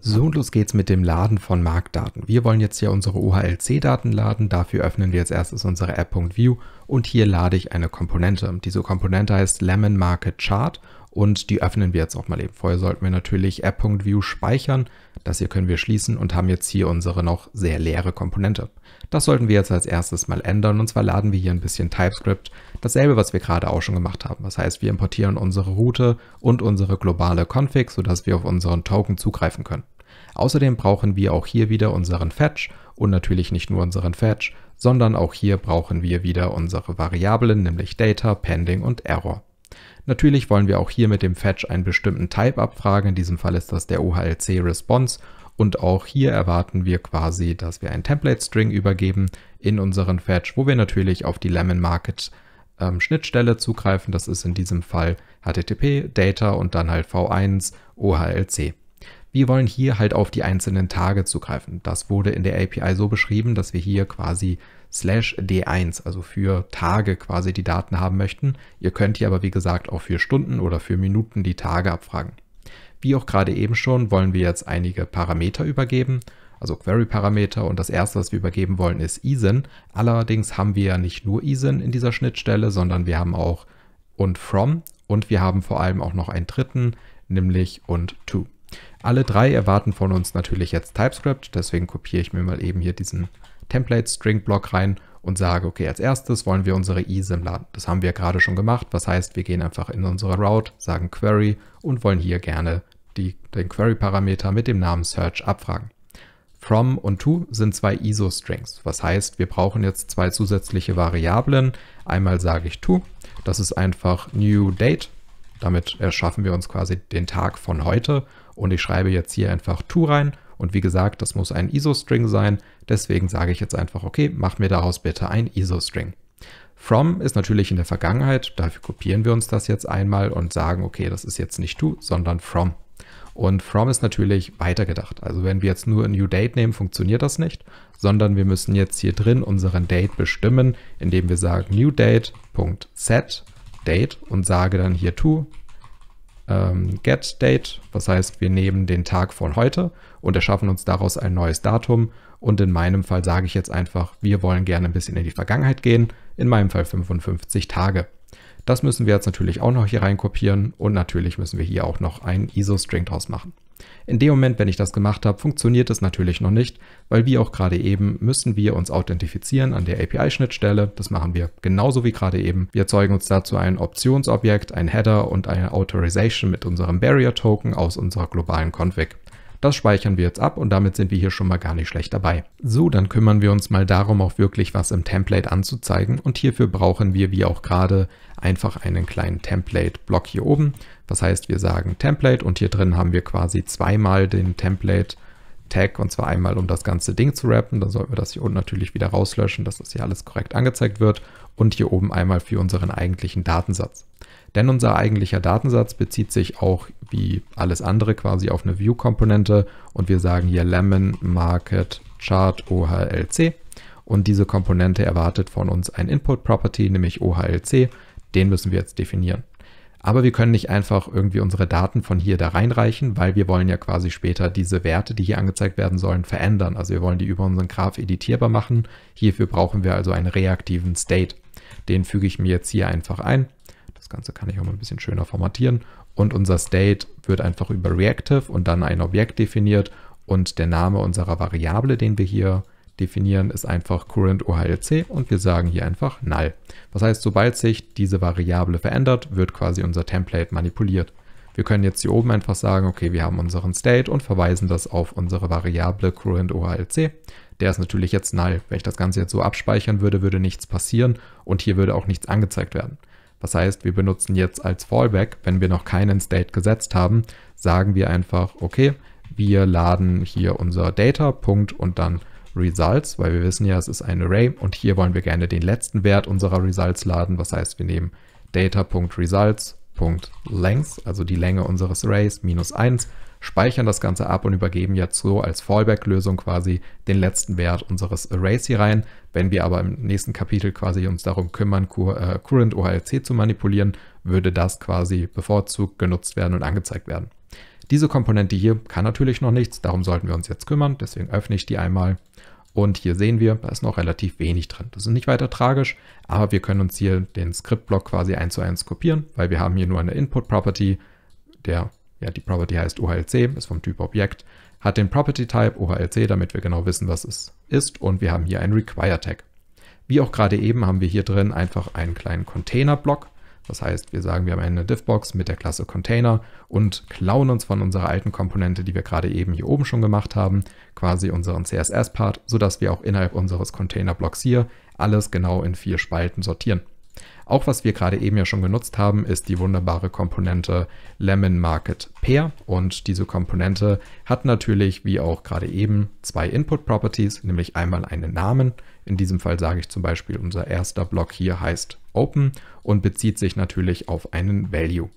So und los geht's mit dem Laden von Marktdaten. Wir wollen jetzt hier unsere OHLC-Daten laden. Dafür öffnen wir als erstes unsere App.view und hier lade ich eine Komponente. Diese Komponente heißt Lemon Market Chart und die öffnen wir jetzt auch mal eben. Vorher sollten wir natürlich app.view speichern. Das hier können wir schließen und haben jetzt hier unsere noch sehr leere Komponente. Das sollten wir jetzt als erstes mal ändern und zwar laden wir hier ein bisschen TypeScript. Dasselbe, was wir gerade auch schon gemacht haben. Das heißt, wir importieren unsere Route und unsere globale Config, sodass wir auf unseren Token zugreifen können. Außerdem brauchen wir auch hier wieder unseren Fetch und natürlich nicht nur unseren Fetch, sondern auch hier brauchen wir wieder unsere Variablen, nämlich Data, Pending und Error. Natürlich wollen wir auch hier mit dem Fetch einen bestimmten Type abfragen, in diesem Fall ist das der OHLC Response und auch hier erwarten wir quasi, dass wir einen Template String übergeben in unseren Fetch, wo wir natürlich auf die Lemon Market ähm, Schnittstelle zugreifen. Das ist in diesem Fall HTTP, Data und dann halt V1 OHLC. Wir wollen hier halt auf die einzelnen Tage zugreifen. Das wurde in der API so beschrieben, dass wir hier quasi slash D1, also für Tage quasi die Daten haben möchten. Ihr könnt hier aber wie gesagt auch für Stunden oder für Minuten die Tage abfragen. Wie auch gerade eben schon, wollen wir jetzt einige Parameter übergeben, also Query-Parameter und das erste, was wir übergeben wollen, ist ISIN. Allerdings haben wir ja nicht nur ISIN in dieser Schnittstelle, sondern wir haben auch und from und wir haben vor allem auch noch einen dritten, nämlich und to. Alle drei erwarten von uns natürlich jetzt TypeScript, deswegen kopiere ich mir mal eben hier diesen Template String Block rein und sage, okay, als erstes wollen wir unsere eSIM laden. Das haben wir gerade schon gemacht. Was heißt, wir gehen einfach in unsere Route, sagen Query und wollen hier gerne die, den Query-Parameter mit dem Namen Search abfragen. From und to sind zwei ISO-Strings. Was heißt, wir brauchen jetzt zwei zusätzliche Variablen. Einmal sage ich to, das ist einfach new date. Damit erschaffen wir uns quasi den Tag von heute. Und ich schreibe jetzt hier einfach to rein und wie gesagt, das muss ein ISO-String sein. Deswegen sage ich jetzt einfach, okay, mach mir daraus bitte ein ISO-String. From ist natürlich in der Vergangenheit, dafür kopieren wir uns das jetzt einmal und sagen, okay, das ist jetzt nicht to, sondern from. Und from ist natürlich weitergedacht. Also wenn wir jetzt nur ein new date nehmen, funktioniert das nicht, sondern wir müssen jetzt hier drin unseren date bestimmen, indem wir sagen new date.set date und sage dann hier to ähm, get date. Das heißt, wir nehmen den Tag von heute und erschaffen uns daraus ein neues Datum. Und in meinem Fall sage ich jetzt einfach, wir wollen gerne ein bisschen in die Vergangenheit gehen, in meinem Fall 55 Tage. Das müssen wir jetzt natürlich auch noch hier reinkopieren und natürlich müssen wir hier auch noch einen ISO-String draus machen. In dem Moment, wenn ich das gemacht habe, funktioniert es natürlich noch nicht, weil wie auch gerade eben müssen wir uns authentifizieren an der API-Schnittstelle. Das machen wir genauso wie gerade eben. Wir erzeugen uns dazu ein Optionsobjekt, ein Header und eine Authorization mit unserem Barrier-Token aus unserer globalen Config. Das speichern wir jetzt ab und damit sind wir hier schon mal gar nicht schlecht dabei. So, dann kümmern wir uns mal darum, auch wirklich was im Template anzuzeigen und hierfür brauchen wir, wie auch gerade, einfach einen kleinen Template-Block hier oben. Das heißt, wir sagen Template und hier drin haben wir quasi zweimal den Template Tag und zwar einmal, um das ganze Ding zu wrappen. Dann sollten wir das hier unten natürlich wieder rauslöschen, dass das hier alles korrekt angezeigt wird und hier oben einmal für unseren eigentlichen Datensatz. Denn unser eigentlicher Datensatz bezieht sich auch wie alles andere quasi auf eine View-Komponente und wir sagen hier lemon market chart ohlc und diese Komponente erwartet von uns ein Input-Property, nämlich ohlc. Den müssen wir jetzt definieren. Aber wir können nicht einfach irgendwie unsere Daten von hier da reinreichen, weil wir wollen ja quasi später diese Werte, die hier angezeigt werden sollen, verändern. Also wir wollen die über unseren Graph editierbar machen. Hierfür brauchen wir also einen reaktiven State. Den füge ich mir jetzt hier einfach ein das Ganze kann ich auch mal ein bisschen schöner formatieren. Und unser State wird einfach über Reactive und dann ein Objekt definiert. Und der Name unserer Variable, den wir hier definieren, ist einfach current OHLC und wir sagen hier einfach null. Das heißt, sobald sich diese Variable verändert, wird quasi unser Template manipuliert. Wir können jetzt hier oben einfach sagen, okay, wir haben unseren State und verweisen das auf unsere Variable current OHLC. Der ist natürlich jetzt null. Wenn ich das Ganze jetzt so abspeichern würde, würde nichts passieren und hier würde auch nichts angezeigt werden. Das heißt, wir benutzen jetzt als Fallback, wenn wir noch keinen State gesetzt haben, sagen wir einfach, okay, wir laden hier unser Data, Punkt und dann Results, weil wir wissen ja, es ist ein Array und hier wollen wir gerne den letzten Wert unserer Results laden. Das heißt, wir nehmen data.results.length, also die Länge unseres Arrays, minus 1 speichern das Ganze ab und übergeben jetzt so als Fallback-Lösung quasi den letzten Wert unseres Arrays hier rein. Wenn wir aber im nächsten Kapitel quasi uns darum kümmern, äh, Current OHLC zu manipulieren, würde das quasi bevorzugt genutzt werden und angezeigt werden. Diese Komponente hier kann natürlich noch nichts, darum sollten wir uns jetzt kümmern, deswegen öffne ich die einmal. Und hier sehen wir, da ist noch relativ wenig drin. Das ist nicht weiter tragisch, aber wir können uns hier den Skriptblock quasi eins zu eins kopieren, weil wir haben hier nur eine Input-Property, der ja, die Property heißt OHLC, ist vom Typ Objekt, hat den Property Type OHLC, damit wir genau wissen, was es ist. Und wir haben hier ein Require Tag. Wie auch gerade eben haben wir hier drin einfach einen kleinen Container-Block. Das heißt, wir sagen, wir haben eine div mit der Klasse Container und klauen uns von unserer alten Komponente, die wir gerade eben hier oben schon gemacht haben, quasi unseren CSS-Part, sodass wir auch innerhalb unseres Container-Blocks hier alles genau in vier Spalten sortieren. Auch was wir gerade eben ja schon genutzt haben, ist die wunderbare Komponente Lemon Market Pair und diese Komponente hat natürlich, wie auch gerade eben, zwei Input Properties, nämlich einmal einen Namen. In diesem Fall sage ich zum Beispiel, unser erster Block hier heißt Open und bezieht sich natürlich auf einen Value.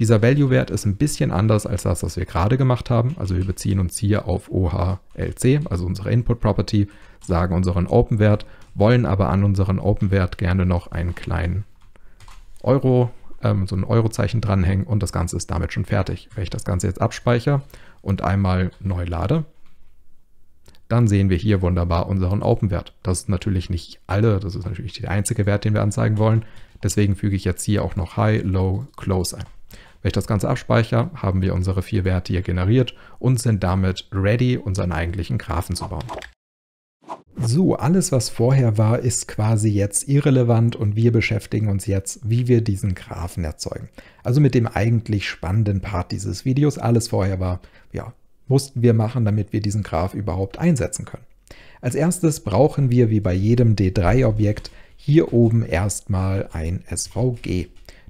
Dieser Value-Wert ist ein bisschen anders als das, was wir gerade gemacht haben. Also wir beziehen uns hier auf OHLC, also unsere Input-Property, sagen unseren Open-Wert, wollen aber an unseren Open-Wert gerne noch einen kleinen Euro, ähm, so ein Eurozeichen dranhängen und das Ganze ist damit schon fertig. Wenn ich das Ganze jetzt abspeichere und einmal neu lade, dann sehen wir hier wunderbar unseren Open-Wert. Das ist natürlich nicht alle, das ist natürlich der einzige Wert, den wir anzeigen wollen. Deswegen füge ich jetzt hier auch noch High, Low, Close ein. Wenn ich das Ganze abspeichere, haben wir unsere vier Werte hier generiert und sind damit ready, unseren eigentlichen Graphen zu bauen so, alles, was vorher war, ist quasi jetzt irrelevant und wir beschäftigen uns jetzt, wie wir diesen Graphen erzeugen. Also mit dem eigentlich spannenden Part dieses Videos, alles vorher war, ja, mussten wir machen, damit wir diesen Graph überhaupt einsetzen können. Als erstes brauchen wir wie bei jedem D3-Objekt hier oben erstmal ein SVG.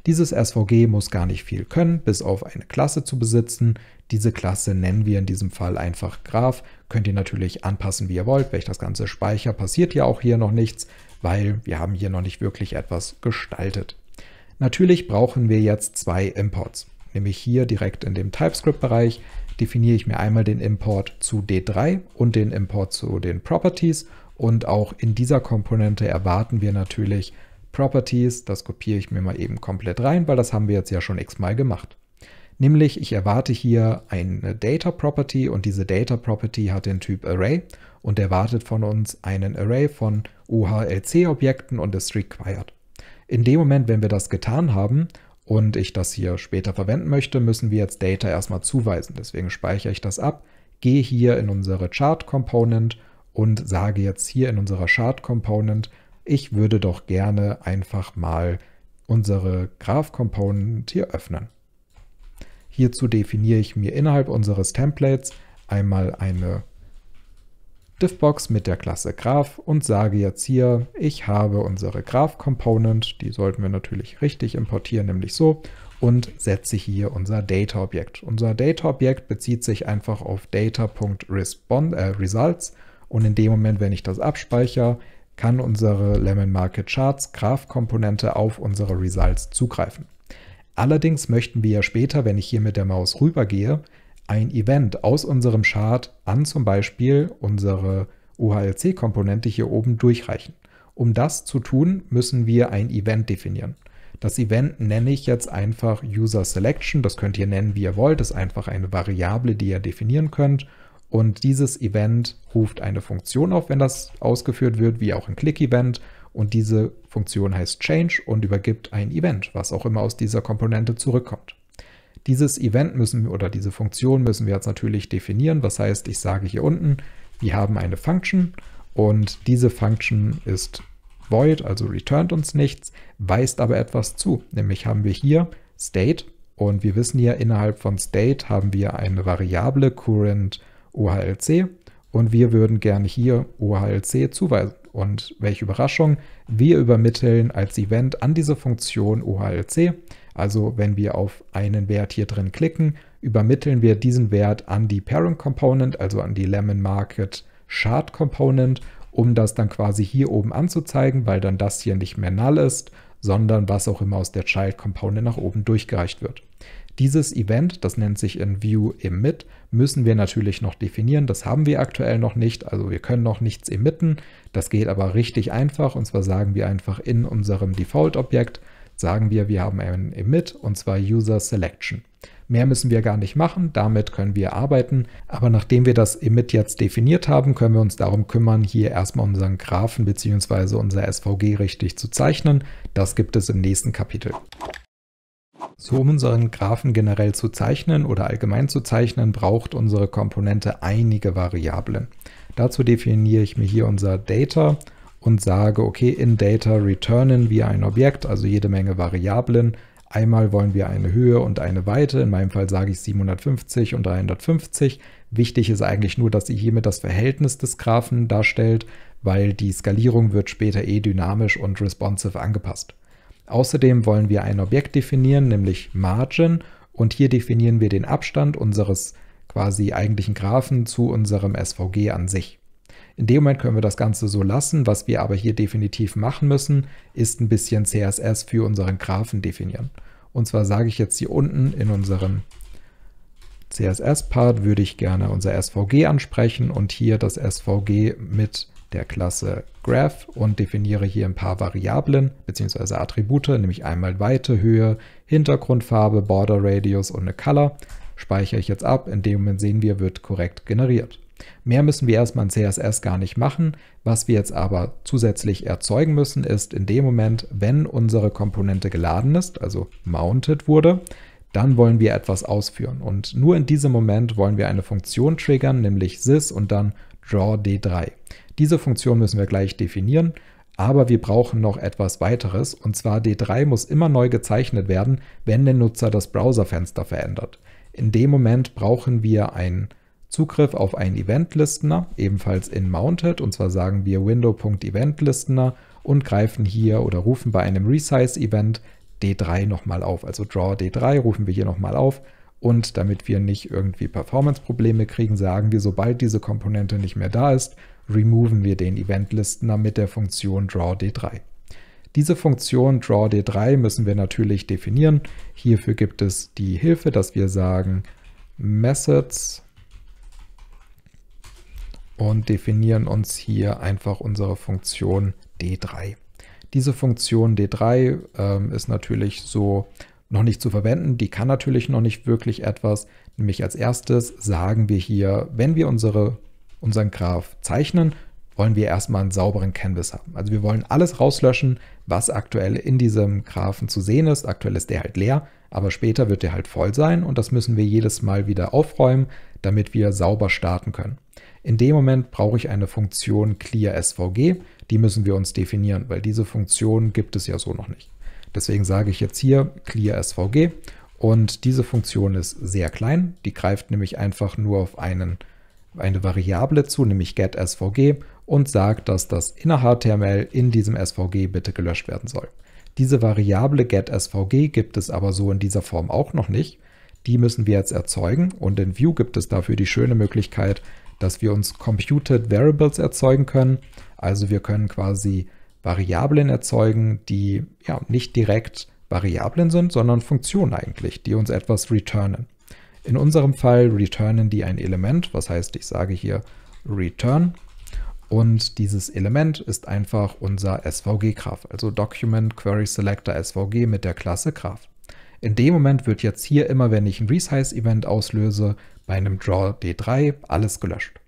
Dieses SVG muss gar nicht viel können, bis auf eine Klasse zu besitzen. Diese Klasse nennen wir in diesem Fall einfach Graph. Könnt ihr natürlich anpassen, wie ihr wollt. Wenn ich das Ganze speichere, passiert ja auch hier noch nichts, weil wir haben hier noch nicht wirklich etwas gestaltet. Natürlich brauchen wir jetzt zwei Imports. Nämlich hier direkt in dem TypeScript-Bereich definiere ich mir einmal den Import zu D3 und den Import zu den Properties. Und auch in dieser Komponente erwarten wir natürlich Properties, das kopiere ich mir mal eben komplett rein, weil das haben wir jetzt ja schon x-mal gemacht. Nämlich, ich erwarte hier eine Data Property und diese Data Property hat den Typ Array und erwartet von uns einen Array von OHLC-Objekten und ist required. In dem Moment, wenn wir das getan haben und ich das hier später verwenden möchte, müssen wir jetzt Data erstmal zuweisen. Deswegen speichere ich das ab, gehe hier in unsere Chart Component und sage jetzt hier in unserer Chart Component, ich würde doch gerne einfach mal unsere Graph Component hier öffnen. Hierzu definiere ich mir innerhalb unseres Templates einmal eine Diffbox mit der Klasse Graph und sage jetzt hier, ich habe unsere Graph Component, die sollten wir natürlich richtig importieren, nämlich so, und setze hier unser Data-Objekt. Unser Data-Objekt bezieht sich einfach auf data.results äh, und in dem Moment, wenn ich das abspeichere, kann unsere Lemon Market Charts Graph-Komponente auf unsere Results zugreifen. Allerdings möchten wir ja später, wenn ich hier mit der Maus rübergehe, ein Event aus unserem Chart an zum Beispiel unsere OHLC-Komponente hier oben durchreichen. Um das zu tun, müssen wir ein Event definieren. Das Event nenne ich jetzt einfach User Selection. Das könnt ihr nennen, wie ihr wollt. Das ist einfach eine Variable, die ihr definieren könnt. Und dieses Event ruft eine Funktion auf, wenn das ausgeführt wird, wie auch ein Click-Event. Und diese Funktion heißt Change und übergibt ein Event, was auch immer aus dieser Komponente zurückkommt. Dieses Event müssen wir oder diese Funktion müssen wir jetzt natürlich definieren. Was heißt, ich sage hier unten, wir haben eine Function und diese Function ist void, also returnt uns nichts, weist aber etwas zu. Nämlich haben wir hier state und wir wissen hier innerhalb von state haben wir eine Variable current OHLC und wir würden gerne hier OHLC zuweisen. Und welche Überraschung, wir übermitteln als Event an diese Funktion OHLC. Also wenn wir auf einen Wert hier drin klicken, übermitteln wir diesen Wert an die Parent Component, also an die Lemon Market Chart Component, um das dann quasi hier oben anzuzeigen, weil dann das hier nicht mehr null ist, sondern was auch immer aus der Child Component nach oben durchgereicht wird. Dieses Event, das nennt sich in View Emit, müssen wir natürlich noch definieren. Das haben wir aktuell noch nicht, also wir können noch nichts emitten. Das geht aber richtig einfach und zwar sagen wir einfach in unserem Default-Objekt, sagen wir, wir haben einen Emit und zwar User Selection. Mehr müssen wir gar nicht machen, damit können wir arbeiten. Aber nachdem wir das Emit jetzt definiert haben, können wir uns darum kümmern, hier erstmal unseren Graphen bzw. unser SVG richtig zu zeichnen. Das gibt es im nächsten Kapitel. So, um unseren Graphen generell zu zeichnen oder allgemein zu zeichnen, braucht unsere Komponente einige Variablen. Dazu definiere ich mir hier unser Data und sage, okay, in Data returnen wir ein Objekt, also jede Menge Variablen. Einmal wollen wir eine Höhe und eine Weite, in meinem Fall sage ich 750 und 350. Wichtig ist eigentlich nur, dass sie hiermit das Verhältnis des Graphen darstellt, weil die Skalierung wird später eh dynamisch und responsive angepasst. Außerdem wollen wir ein Objekt definieren, nämlich Margin, und hier definieren wir den Abstand unseres quasi eigentlichen Graphen zu unserem SVG an sich. In dem Moment können wir das Ganze so lassen. Was wir aber hier definitiv machen müssen, ist ein bisschen CSS für unseren Graphen definieren. Und zwar sage ich jetzt hier unten in unserem CSS-Part würde ich gerne unser SVG ansprechen und hier das SVG mit der Klasse Graph und definiere hier ein paar Variablen bzw. Attribute, nämlich einmal Weite, Höhe, Hintergrundfarbe, Border Radius und eine Color. Speichere ich jetzt ab, in dem Moment sehen wir, wird korrekt generiert. Mehr müssen wir erstmal in CSS gar nicht machen. Was wir jetzt aber zusätzlich erzeugen müssen, ist in dem Moment, wenn unsere Komponente geladen ist, also mounted wurde, dann wollen wir etwas ausführen. Und nur in diesem Moment wollen wir eine Funktion triggern, nämlich sys und dann drawD3. Diese Funktion müssen wir gleich definieren, aber wir brauchen noch etwas weiteres und zwar D3 muss immer neu gezeichnet werden, wenn der Nutzer das Browserfenster verändert. In dem Moment brauchen wir einen Zugriff auf einen Event-Listener, ebenfalls in Mounted, und zwar sagen wir window.eventListener und greifen hier oder rufen bei einem Resize-Event D3 nochmal auf. Also Draw D3 rufen wir hier nochmal auf und damit wir nicht irgendwie Performance-Probleme kriegen, sagen wir, sobald diese Komponente nicht mehr da ist, removen wir den Eventlistener mit der Funktion drawD3. Diese Funktion drawD3 müssen wir natürlich definieren. Hierfür gibt es die Hilfe, dass wir sagen Methods und definieren uns hier einfach unsere Funktion D3. Diese Funktion D3 ähm, ist natürlich so noch nicht zu verwenden. Die kann natürlich noch nicht wirklich etwas. Nämlich als erstes sagen wir hier, wenn wir unsere unseren Graph zeichnen, wollen wir erstmal einen sauberen Canvas haben. Also wir wollen alles rauslöschen, was aktuell in diesem Graphen zu sehen ist. Aktuell ist der halt leer, aber später wird der halt voll sein und das müssen wir jedes Mal wieder aufräumen, damit wir sauber starten können. In dem Moment brauche ich eine Funktion clearSVG, die müssen wir uns definieren, weil diese Funktion gibt es ja so noch nicht. Deswegen sage ich jetzt hier clearSVG und diese Funktion ist sehr klein, die greift nämlich einfach nur auf einen eine Variable zu, nämlich getSVG, und sagt, dass das innerHTML in diesem SVG bitte gelöscht werden soll. Diese Variable getSVG gibt es aber so in dieser Form auch noch nicht. Die müssen wir jetzt erzeugen und in Vue gibt es dafür die schöne Möglichkeit, dass wir uns Computed Variables erzeugen können. Also wir können quasi Variablen erzeugen, die ja, nicht direkt Variablen sind, sondern Funktionen eigentlich, die uns etwas returnen. In unserem Fall returnen die ein Element, was heißt, ich sage hier return und dieses Element ist einfach unser SVG-Graph, also Document Query Selector SVG mit der Klasse Graph. In dem Moment wird jetzt hier immer, wenn ich ein Resize-Event auslöse, bei einem Draw D3 alles gelöscht.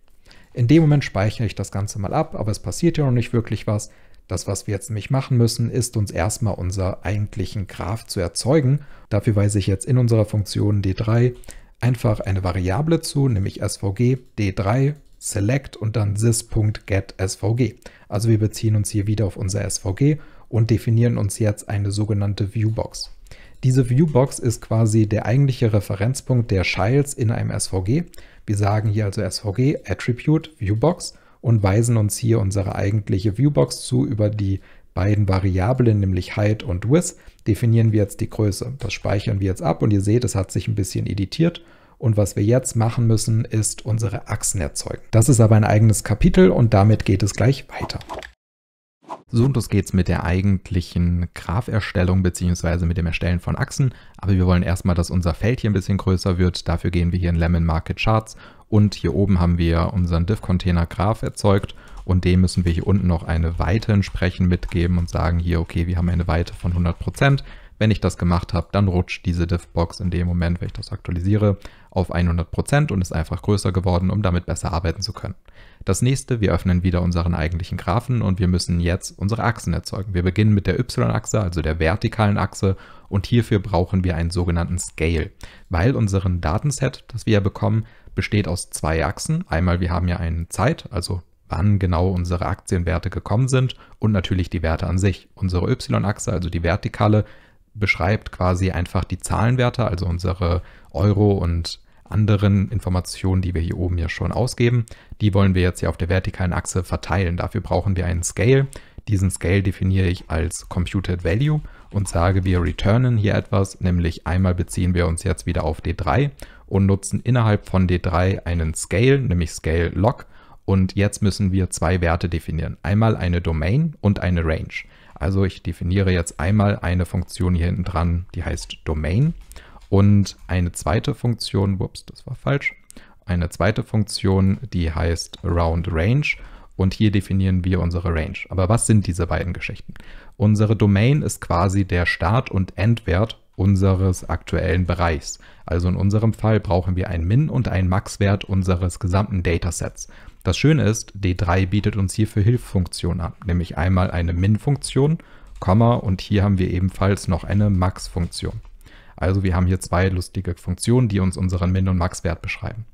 In dem Moment speichere ich das Ganze mal ab, aber es passiert ja noch nicht wirklich was. Das, was wir jetzt nämlich machen müssen, ist uns erstmal unser eigentlichen Graph zu erzeugen. Dafür weise ich jetzt in unserer Funktion D3 einfach eine Variable zu, nämlich svg d3 select und dann sys.get_svg. Also wir beziehen uns hier wieder auf unser svg und definieren uns jetzt eine sogenannte Viewbox. Diese Viewbox ist quasi der eigentliche Referenzpunkt der Shiles in einem SVG. Wir sagen hier also SVG Attribute Viewbox und weisen uns hier unsere eigentliche Viewbox zu über die beiden Variablen, nämlich height und width, definieren wir jetzt die Größe. Das speichern wir jetzt ab und ihr seht, es hat sich ein bisschen editiert. Und was wir jetzt machen müssen, ist unsere Achsen erzeugen. Das ist aber ein eigenes Kapitel und damit geht es gleich weiter. So und los geht's mit der eigentlichen Grapherstellung bzw. mit dem Erstellen von Achsen. Aber wir wollen erstmal, dass unser Feld hier ein bisschen größer wird. Dafür gehen wir hier in Lemon Market Charts und hier oben haben wir unseren Div-Container Graph erzeugt und dem müssen wir hier unten noch eine Weite entsprechend mitgeben und sagen hier, okay, wir haben eine Weite von 100 Prozent. Wenn ich das gemacht habe, dann rutscht diese Diffbox in dem Moment, wenn ich das aktualisiere, auf 100% und ist einfach größer geworden, um damit besser arbeiten zu können. Das nächste, wir öffnen wieder unseren eigentlichen Graphen und wir müssen jetzt unsere Achsen erzeugen. Wir beginnen mit der Y-Achse, also der vertikalen Achse und hierfür brauchen wir einen sogenannten Scale, weil unseren Datenset, das wir ja bekommen, besteht aus zwei Achsen. Einmal wir haben ja eine Zeit, also wann genau unsere Aktienwerte gekommen sind und natürlich die Werte an sich. Unsere Y-Achse, also die vertikale, beschreibt quasi einfach die Zahlenwerte, also unsere Euro und anderen Informationen, die wir hier oben ja schon ausgeben. Die wollen wir jetzt hier auf der vertikalen Achse verteilen. Dafür brauchen wir einen Scale. Diesen Scale definiere ich als Computed Value und sage, wir returnen hier etwas, nämlich einmal beziehen wir uns jetzt wieder auf D3 und nutzen innerhalb von D3 einen Scale, nämlich Scale Log und jetzt müssen wir zwei Werte definieren. Einmal eine Domain und eine Range. Also ich definiere jetzt einmal eine Funktion hier hinten dran, die heißt Domain. Und eine zweite Funktion, ups, das war falsch, eine zweite Funktion, die heißt RoundRange. Und hier definieren wir unsere Range. Aber was sind diese beiden Geschichten? Unsere Domain ist quasi der Start- und Endwert unseres aktuellen Bereichs. Also in unserem Fall brauchen wir einen Min- und einen Max-Wert unseres gesamten Datasets. Das Schöne ist, D3 bietet uns hierfür Hilfsfunktionen an, nämlich einmal eine Min-Funktion, Komma und hier haben wir ebenfalls noch eine Max-Funktion. Also wir haben hier zwei lustige Funktionen, die uns unseren Min- und Max-Wert beschreiben.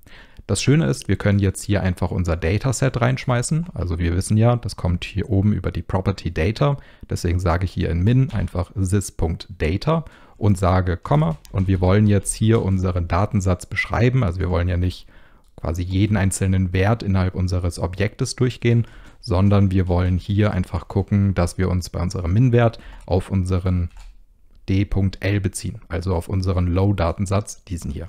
Das Schöne ist, wir können jetzt hier einfach unser Dataset reinschmeißen. Also wir wissen ja, das kommt hier oben über die Property Data. Deswegen sage ich hier in min einfach sys.data und sage Komma. Und wir wollen jetzt hier unseren Datensatz beschreiben. Also wir wollen ja nicht quasi jeden einzelnen Wert innerhalb unseres Objektes durchgehen, sondern wir wollen hier einfach gucken, dass wir uns bei unserem Min-Wert auf unseren d.l beziehen, also auf unseren Low-Datensatz, diesen hier.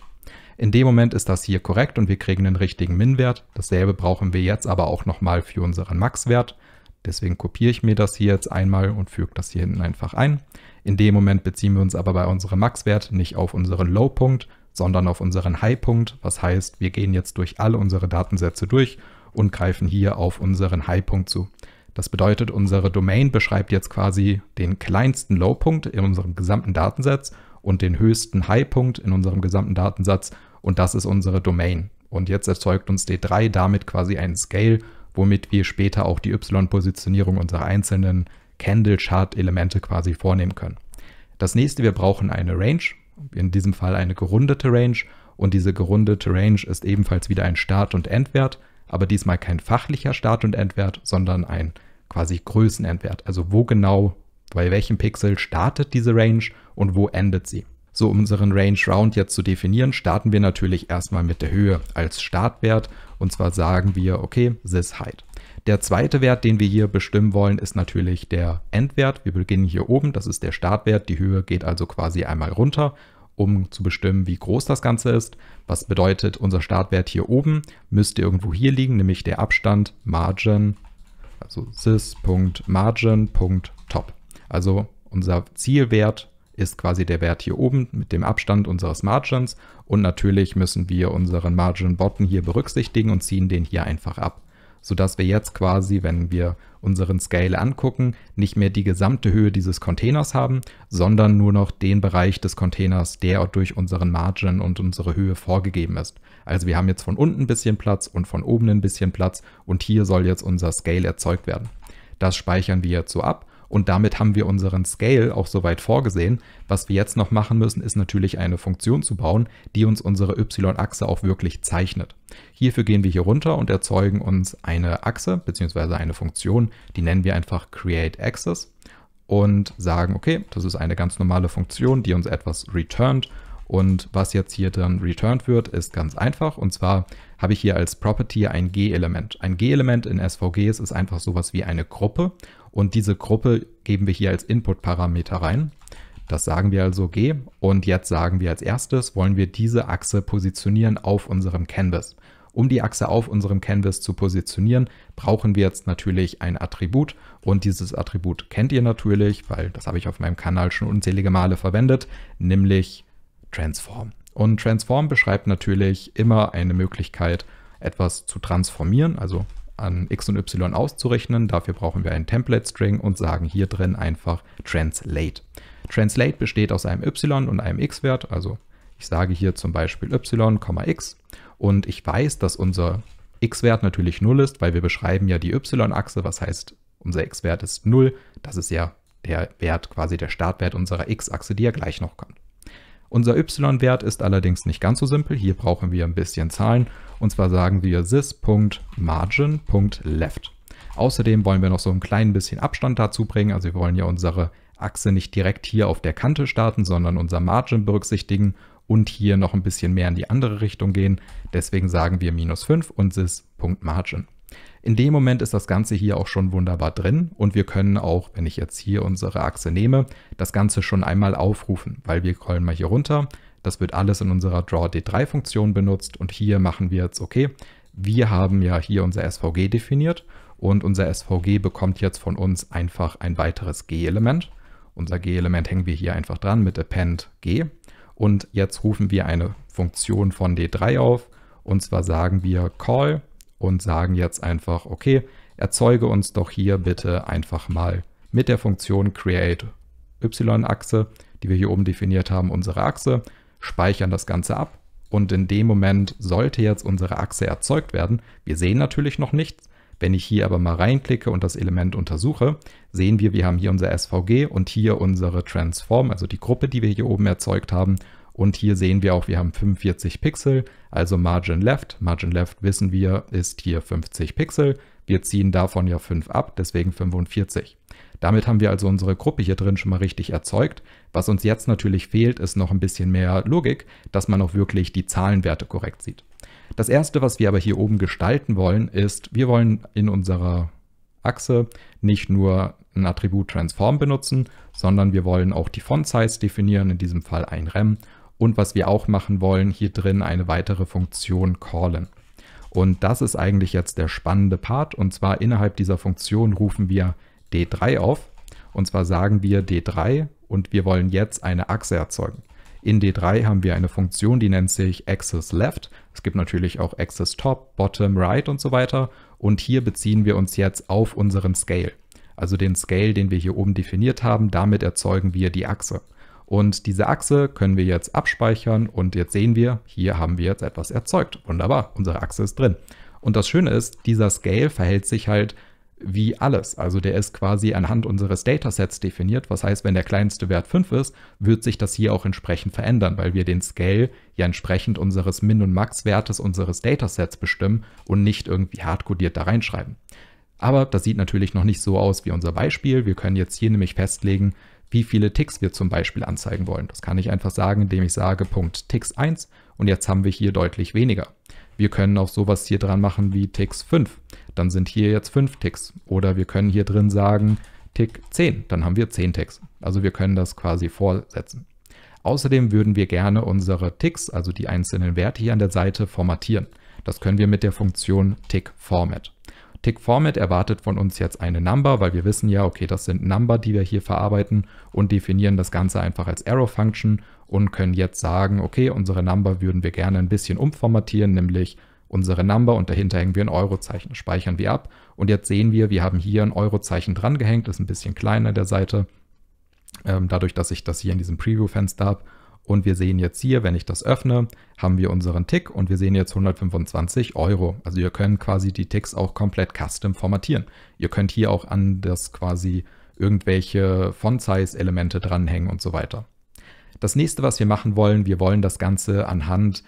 In dem Moment ist das hier korrekt und wir kriegen den richtigen Min-Wert. Dasselbe brauchen wir jetzt aber auch nochmal für unseren Max-Wert. Deswegen kopiere ich mir das hier jetzt einmal und füge das hier hinten einfach ein. In dem Moment beziehen wir uns aber bei unserem Max-Wert nicht auf unseren Low-Punkt, sondern auf unseren High-Punkt. Was heißt, wir gehen jetzt durch alle unsere Datensätze durch und greifen hier auf unseren High-Punkt zu. Das bedeutet, unsere Domain beschreibt jetzt quasi den kleinsten Low-Punkt in unserem gesamten Datensatz und den höchsten High-Punkt in unserem gesamten Datensatz und das ist unsere Domain. Und jetzt erzeugt uns D3 damit quasi einen Scale, womit wir später auch die Y-Positionierung unserer einzelnen Candle-Chart-Elemente quasi vornehmen können. Das nächste, wir brauchen eine Range in diesem Fall eine gerundete Range und diese gerundete Range ist ebenfalls wieder ein Start- und Endwert, aber diesmal kein fachlicher Start- und Endwert, sondern ein quasi Größenendwert. Also wo genau, bei welchem Pixel startet diese Range und wo endet sie. So, um unseren Range Round jetzt zu definieren, starten wir natürlich erstmal mit der Höhe als Startwert. Und zwar sagen wir, okay, this height. Der zweite Wert, den wir hier bestimmen wollen, ist natürlich der Endwert. Wir beginnen hier oben, das ist der Startwert. Die Höhe geht also quasi einmal runter, um zu bestimmen, wie groß das Ganze ist. Was bedeutet, unser Startwert hier oben müsste irgendwo hier liegen, nämlich der Abstand Margin, also sys.margin.top. Also unser Zielwert ist quasi der Wert hier oben mit dem Abstand unseres Margins und natürlich müssen wir unseren Margin button hier berücksichtigen und ziehen den hier einfach ab sodass wir jetzt quasi, wenn wir unseren Scale angucken, nicht mehr die gesamte Höhe dieses Containers haben, sondern nur noch den Bereich des Containers, der durch unseren Margin und unsere Höhe vorgegeben ist. Also wir haben jetzt von unten ein bisschen Platz und von oben ein bisschen Platz und hier soll jetzt unser Scale erzeugt werden. Das speichern wir jetzt so ab und damit haben wir unseren Scale auch soweit vorgesehen. Was wir jetzt noch machen müssen, ist natürlich eine Funktion zu bauen, die uns unsere y-Achse auch wirklich zeichnet. Hierfür gehen wir hier runter und erzeugen uns eine Achse bzw. eine Funktion, die nennen wir einfach createAxis und sagen, okay, das ist eine ganz normale Funktion, die uns etwas returnt. Und was jetzt hier dann returned wird, ist ganz einfach. Und zwar habe ich hier als Property ein G-Element. Ein G-Element in SVGs ist einfach sowas wie eine Gruppe. Und diese Gruppe geben wir hier als Input-Parameter rein. Das sagen wir also G. Und jetzt sagen wir als erstes, wollen wir diese Achse positionieren auf unserem Canvas. Um die Achse auf unserem Canvas zu positionieren, brauchen wir jetzt natürlich ein Attribut. Und dieses Attribut kennt ihr natürlich, weil das habe ich auf meinem Kanal schon unzählige Male verwendet, nämlich Transform. Und Transform beschreibt natürlich immer eine Möglichkeit, etwas zu transformieren, also an x und y auszurechnen. Dafür brauchen wir einen Template-String und sagen hier drin einfach translate. Translate besteht aus einem y und einem x-Wert, also ich sage hier zum Beispiel y, x und ich weiß, dass unser x-Wert natürlich 0 ist, weil wir beschreiben ja die y-Achse, was heißt, unser x-Wert ist 0. Das ist ja der Wert, quasi der Startwert unserer x-Achse, die ja gleich noch kommt. Unser y-Wert ist allerdings nicht ganz so simpel. Hier brauchen wir ein bisschen Zahlen. Und zwar sagen wir sys.margin.left. Außerdem wollen wir noch so ein klein bisschen Abstand dazu bringen. Also wir wollen ja unsere Achse nicht direkt hier auf der Kante starten, sondern unser Margin berücksichtigen und hier noch ein bisschen mehr in die andere Richtung gehen. Deswegen sagen wir minus 5 und sys.margin. In dem Moment ist das Ganze hier auch schon wunderbar drin und wir können auch, wenn ich jetzt hier unsere Achse nehme, das Ganze schon einmal aufrufen, weil wir scrollen mal hier runter. Das wird alles in unserer DrawD3-Funktion benutzt und hier machen wir jetzt, okay, wir haben ja hier unser SVG definiert und unser SVG bekommt jetzt von uns einfach ein weiteres G-Element. Unser G-Element hängen wir hier einfach dran mit append G und jetzt rufen wir eine Funktion von D3 auf und zwar sagen wir call und sagen jetzt einfach, okay, erzeuge uns doch hier bitte einfach mal mit der Funktion create y-Achse, die wir hier oben definiert haben, unsere Achse, speichern das Ganze ab und in dem Moment sollte jetzt unsere Achse erzeugt werden. Wir sehen natürlich noch nichts. Wenn ich hier aber mal reinklicke und das Element untersuche, sehen wir, wir haben hier unser SVG und hier unsere Transform, also die Gruppe, die wir hier oben erzeugt haben und hier sehen wir auch, wir haben 45 Pixel, also Margin Left. Margin Left wissen wir, ist hier 50 Pixel. Wir ziehen davon ja 5 ab, deswegen 45. Damit haben wir also unsere Gruppe hier drin schon mal richtig erzeugt. Was uns jetzt natürlich fehlt, ist noch ein bisschen mehr Logik, dass man auch wirklich die Zahlenwerte korrekt sieht. Das erste, was wir aber hier oben gestalten wollen, ist, wir wollen in unserer Achse nicht nur ein Attribut Transform benutzen, sondern wir wollen auch die Font Size definieren, in diesem Fall ein Rem und was wir auch machen wollen, hier drin eine weitere Funktion callen. Und das ist eigentlich jetzt der spannende Part. Und zwar innerhalb dieser Funktion rufen wir D3 auf. Und zwar sagen wir D3 und wir wollen jetzt eine Achse erzeugen. In D3 haben wir eine Funktion, die nennt sich Axis Left. Es gibt natürlich auch Axis Top, Bottom, Right und so weiter. Und hier beziehen wir uns jetzt auf unseren Scale. Also den Scale, den wir hier oben definiert haben, damit erzeugen wir die Achse. Und diese Achse können wir jetzt abspeichern und jetzt sehen wir, hier haben wir jetzt etwas erzeugt. Wunderbar, unsere Achse ist drin. Und das Schöne ist, dieser Scale verhält sich halt wie alles. Also der ist quasi anhand unseres Datasets definiert. Was heißt, wenn der kleinste Wert 5 ist, wird sich das hier auch entsprechend verändern, weil wir den Scale ja entsprechend unseres Min- und Max-Wertes unseres Datasets bestimmen und nicht irgendwie hardcodiert da reinschreiben. Aber das sieht natürlich noch nicht so aus wie unser Beispiel. Wir können jetzt hier nämlich festlegen, wie viele Ticks wir zum Beispiel anzeigen wollen. Das kann ich einfach sagen, indem ich sage Punkt Ticks 1 und jetzt haben wir hier deutlich weniger. Wir können auch sowas hier dran machen wie Ticks 5. Dann sind hier jetzt 5 Ticks. Oder wir können hier drin sagen Tick 10. Dann haben wir 10 Ticks. Also wir können das quasi vorsetzen. Außerdem würden wir gerne unsere Ticks, also die einzelnen Werte hier an der Seite, formatieren. Das können wir mit der Funktion Tick Format. TickFormat erwartet von uns jetzt eine Number, weil wir wissen ja, okay, das sind Number, die wir hier verarbeiten und definieren das Ganze einfach als Arrow Function und können jetzt sagen, okay, unsere Number würden wir gerne ein bisschen umformatieren, nämlich unsere Number und dahinter hängen wir ein Eurozeichen, speichern wir ab und jetzt sehen wir, wir haben hier ein Eurozeichen drangehängt, ist ein bisschen kleiner der Seite, ähm, dadurch, dass ich das hier in diesem Preview-Fenster habe und wir sehen jetzt hier, wenn ich das öffne, haben wir unseren Tick und wir sehen jetzt 125 Euro. Also ihr könnt quasi die Ticks auch komplett custom formatieren. Ihr könnt hier auch an das quasi irgendwelche Font-Size-Elemente dranhängen und so weiter. Das nächste, was wir machen wollen, wir wollen das Ganze anhand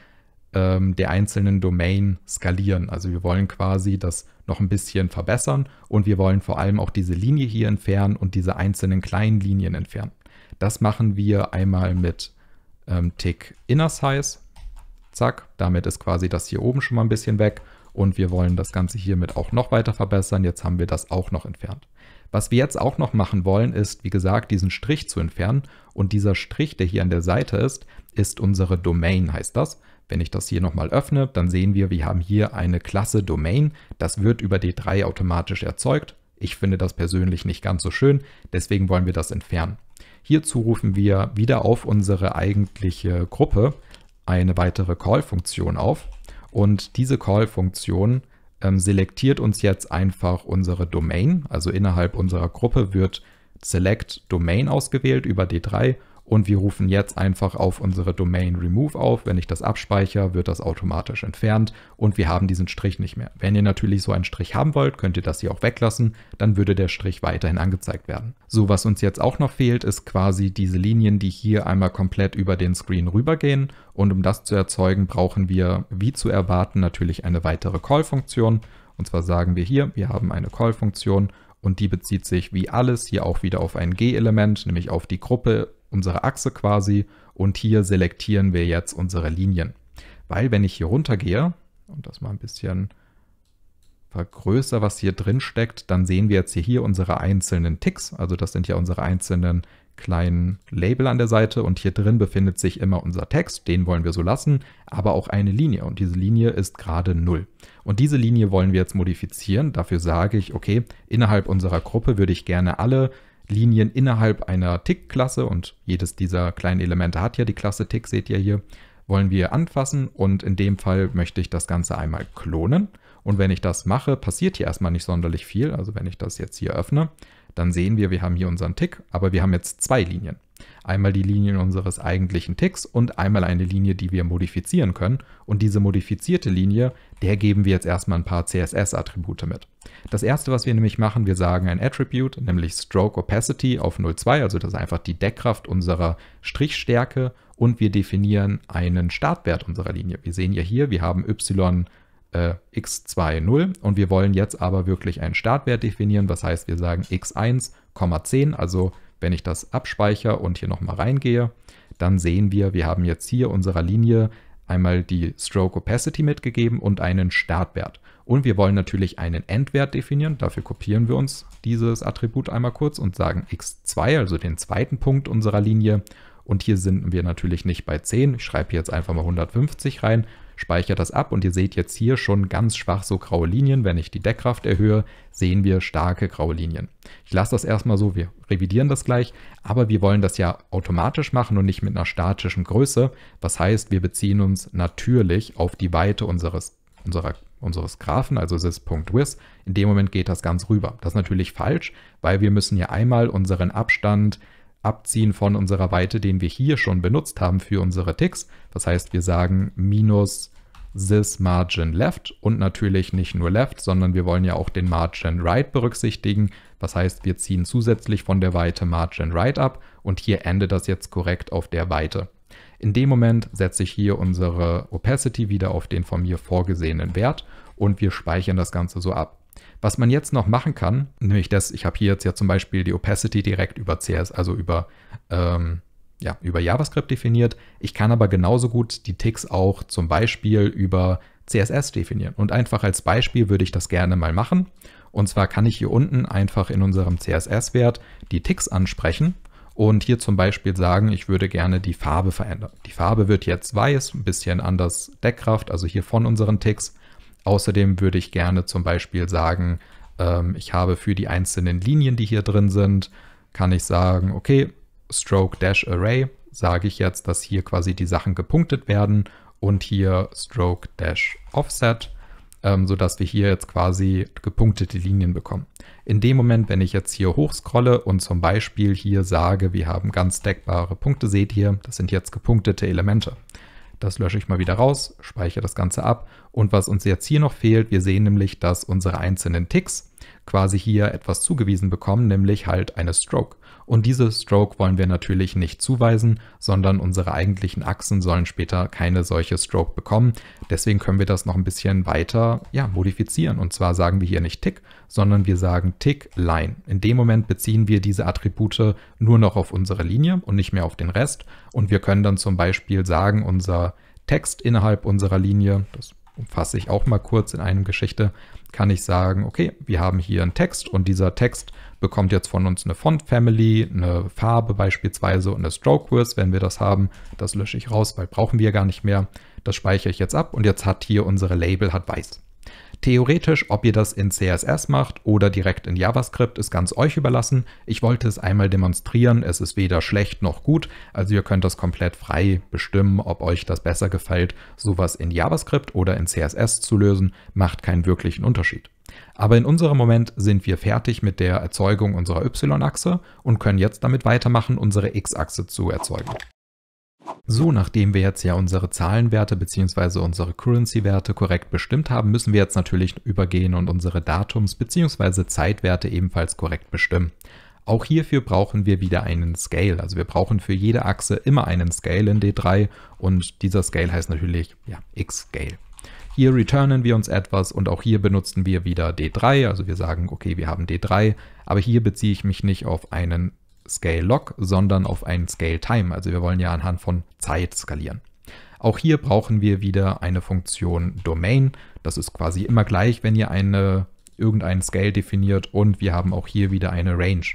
ähm, der einzelnen Domain skalieren. Also wir wollen quasi das noch ein bisschen verbessern und wir wollen vor allem auch diese Linie hier entfernen und diese einzelnen kleinen Linien entfernen. Das machen wir einmal mit ähm, Tick Inner Size. Zack, damit ist quasi das hier oben schon mal ein bisschen weg und wir wollen das Ganze hiermit auch noch weiter verbessern. Jetzt haben wir das auch noch entfernt. Was wir jetzt auch noch machen wollen, ist, wie gesagt, diesen Strich zu entfernen und dieser Strich, der hier an der Seite ist, ist unsere Domain, heißt das. Wenn ich das hier nochmal öffne, dann sehen wir, wir haben hier eine Klasse Domain. Das wird über D3 automatisch erzeugt. Ich finde das persönlich nicht ganz so schön, deswegen wollen wir das entfernen. Hierzu rufen wir wieder auf unsere eigentliche Gruppe eine weitere Call-Funktion auf und diese Call-Funktion ähm, selektiert uns jetzt einfach unsere Domain. Also innerhalb unserer Gruppe wird Select Domain ausgewählt über D3 und wir rufen jetzt einfach auf unsere Domain Remove auf. Wenn ich das abspeichere, wird das automatisch entfernt und wir haben diesen Strich nicht mehr. Wenn ihr natürlich so einen Strich haben wollt, könnt ihr das hier auch weglassen, dann würde der Strich weiterhin angezeigt werden. So, was uns jetzt auch noch fehlt, ist quasi diese Linien, die hier einmal komplett über den Screen rübergehen und um das zu erzeugen, brauchen wir, wie zu erwarten, natürlich eine weitere Call-Funktion. Und zwar sagen wir hier, wir haben eine Call-Funktion und die bezieht sich wie alles hier auch wieder auf ein G-Element, nämlich auf die Gruppe unsere Achse quasi und hier selektieren wir jetzt unsere Linien. Weil wenn ich hier runter gehe und das mal ein bisschen vergrößere, was hier drin steckt, dann sehen wir jetzt hier unsere einzelnen Ticks. Also das sind ja unsere einzelnen kleinen Label an der Seite und hier drin befindet sich immer unser Text, den wollen wir so lassen, aber auch eine Linie und diese Linie ist gerade 0. Und diese Linie wollen wir jetzt modifizieren, dafür sage ich, okay, innerhalb unserer Gruppe würde ich gerne alle Linien innerhalb einer Tick-Klasse und jedes dieser kleinen Elemente hat ja die Klasse Tick, seht ihr hier, wollen wir anfassen und in dem Fall möchte ich das Ganze einmal klonen. Und wenn ich das mache, passiert hier erstmal nicht sonderlich viel. Also wenn ich das jetzt hier öffne, dann sehen wir, wir haben hier unseren Tick, aber wir haben jetzt zwei Linien. Einmal die Linien unseres eigentlichen Ticks und einmal eine Linie, die wir modifizieren können. Und diese modifizierte Linie, der geben wir jetzt erstmal ein paar CSS-Attribute mit. Das erste, was wir nämlich machen, wir sagen ein Attribute, nämlich Stroke Opacity auf 0,2, also das ist einfach die Deckkraft unserer Strichstärke und wir definieren einen Startwert unserer Linie. Wir sehen ja hier, wir haben y äh, x20 und wir wollen jetzt aber wirklich einen Startwert definieren. Was heißt, wir sagen x1,10, also wenn ich das abspeichere und hier nochmal reingehe, dann sehen wir, wir haben jetzt hier unserer Linie einmal die Stroke Opacity mitgegeben und einen Startwert. Und wir wollen natürlich einen Endwert definieren. Dafür kopieren wir uns dieses Attribut einmal kurz und sagen x2, also den zweiten Punkt unserer Linie. Und hier sind wir natürlich nicht bei 10. Ich schreibe jetzt einfach mal 150 rein, speichere das ab und ihr seht jetzt hier schon ganz schwach so graue Linien. Wenn ich die Deckkraft erhöhe, sehen wir starke graue Linien. Ich lasse das erstmal so, wir revidieren das gleich, aber wir wollen das ja automatisch machen und nicht mit einer statischen Größe. Was heißt, wir beziehen uns natürlich auf die Weite unseres, unserer unseres Graphen, also sys.with, in dem Moment geht das ganz rüber. Das ist natürlich falsch, weil wir müssen ja einmal unseren Abstand abziehen von unserer Weite, den wir hier schon benutzt haben für unsere Ticks. Das heißt, wir sagen minus this margin left und natürlich nicht nur left, sondern wir wollen ja auch den margin right berücksichtigen. Das heißt, wir ziehen zusätzlich von der Weite margin right ab und hier endet das jetzt korrekt auf der Weite. In dem Moment setze ich hier unsere Opacity wieder auf den von mir vorgesehenen Wert und wir speichern das Ganze so ab. Was man jetzt noch machen kann, nämlich das, ich habe hier jetzt ja zum Beispiel die Opacity direkt über CS, also über, ähm, ja, über JavaScript definiert. Ich kann aber genauso gut die Ticks auch zum Beispiel über CSS definieren. Und einfach als Beispiel würde ich das gerne mal machen. Und zwar kann ich hier unten einfach in unserem CSS-Wert die Ticks ansprechen und hier zum Beispiel sagen, ich würde gerne die Farbe verändern. Die Farbe wird jetzt weiß, ein bisschen anders Deckkraft, also hier von unseren Ticks. Außerdem würde ich gerne zum Beispiel sagen, ähm, ich habe für die einzelnen Linien, die hier drin sind, kann ich sagen, okay, Stroke Array, sage ich jetzt, dass hier quasi die Sachen gepunktet werden und hier Stroke Offset, ähm, sodass wir hier jetzt quasi gepunktete Linien bekommen. In dem Moment, wenn ich jetzt hier hochscrolle und zum Beispiel hier sage, wir haben ganz deckbare Punkte, seht ihr, das sind jetzt gepunktete Elemente. Das lösche ich mal wieder raus, speichere das Ganze ab. Und was uns jetzt hier noch fehlt, wir sehen nämlich, dass unsere einzelnen Ticks quasi hier etwas zugewiesen bekommen, nämlich halt eine Stroke. Und diese Stroke wollen wir natürlich nicht zuweisen, sondern unsere eigentlichen Achsen sollen später keine solche Stroke bekommen. Deswegen können wir das noch ein bisschen weiter ja, modifizieren. Und zwar sagen wir hier nicht Tick, sondern wir sagen Tick Line. In dem Moment beziehen wir diese Attribute nur noch auf unsere Linie und nicht mehr auf den Rest. Und wir können dann zum Beispiel sagen, unser Text innerhalb unserer Linie, das fasse ich auch mal kurz in einem Geschichte, kann ich sagen, okay, wir haben hier einen Text und dieser Text bekommt jetzt von uns eine Font-Family, eine Farbe beispielsweise und eine Stroke-Width, wenn wir das haben. Das lösche ich raus, weil brauchen wir gar nicht mehr. Das speichere ich jetzt ab und jetzt hat hier unsere Label hat weiß. Theoretisch, ob ihr das in CSS macht oder direkt in JavaScript, ist ganz euch überlassen. Ich wollte es einmal demonstrieren. Es ist weder schlecht noch gut. Also ihr könnt das komplett frei bestimmen, ob euch das besser gefällt, sowas in JavaScript oder in CSS zu lösen. Macht keinen wirklichen Unterschied. Aber in unserem Moment sind wir fertig mit der Erzeugung unserer y-Achse und können jetzt damit weitermachen, unsere x-Achse zu erzeugen. So, nachdem wir jetzt ja unsere Zahlenwerte bzw. unsere Currency-Werte korrekt bestimmt haben, müssen wir jetzt natürlich übergehen und unsere Datums- bzw. Zeitwerte ebenfalls korrekt bestimmen. Auch hierfür brauchen wir wieder einen Scale. Also wir brauchen für jede Achse immer einen Scale in D3 und dieser Scale heißt natürlich ja, X-Scale. Hier returnen wir uns etwas und auch hier benutzen wir wieder D3. Also wir sagen, okay, wir haben D3, aber hier beziehe ich mich nicht auf einen Scale-Log, sondern auf ein Scale-Time. Also wir wollen ja anhand von Zeit skalieren. Auch hier brauchen wir wieder eine Funktion Domain. Das ist quasi immer gleich, wenn ihr eine, irgendeinen Scale definiert und wir haben auch hier wieder eine Range.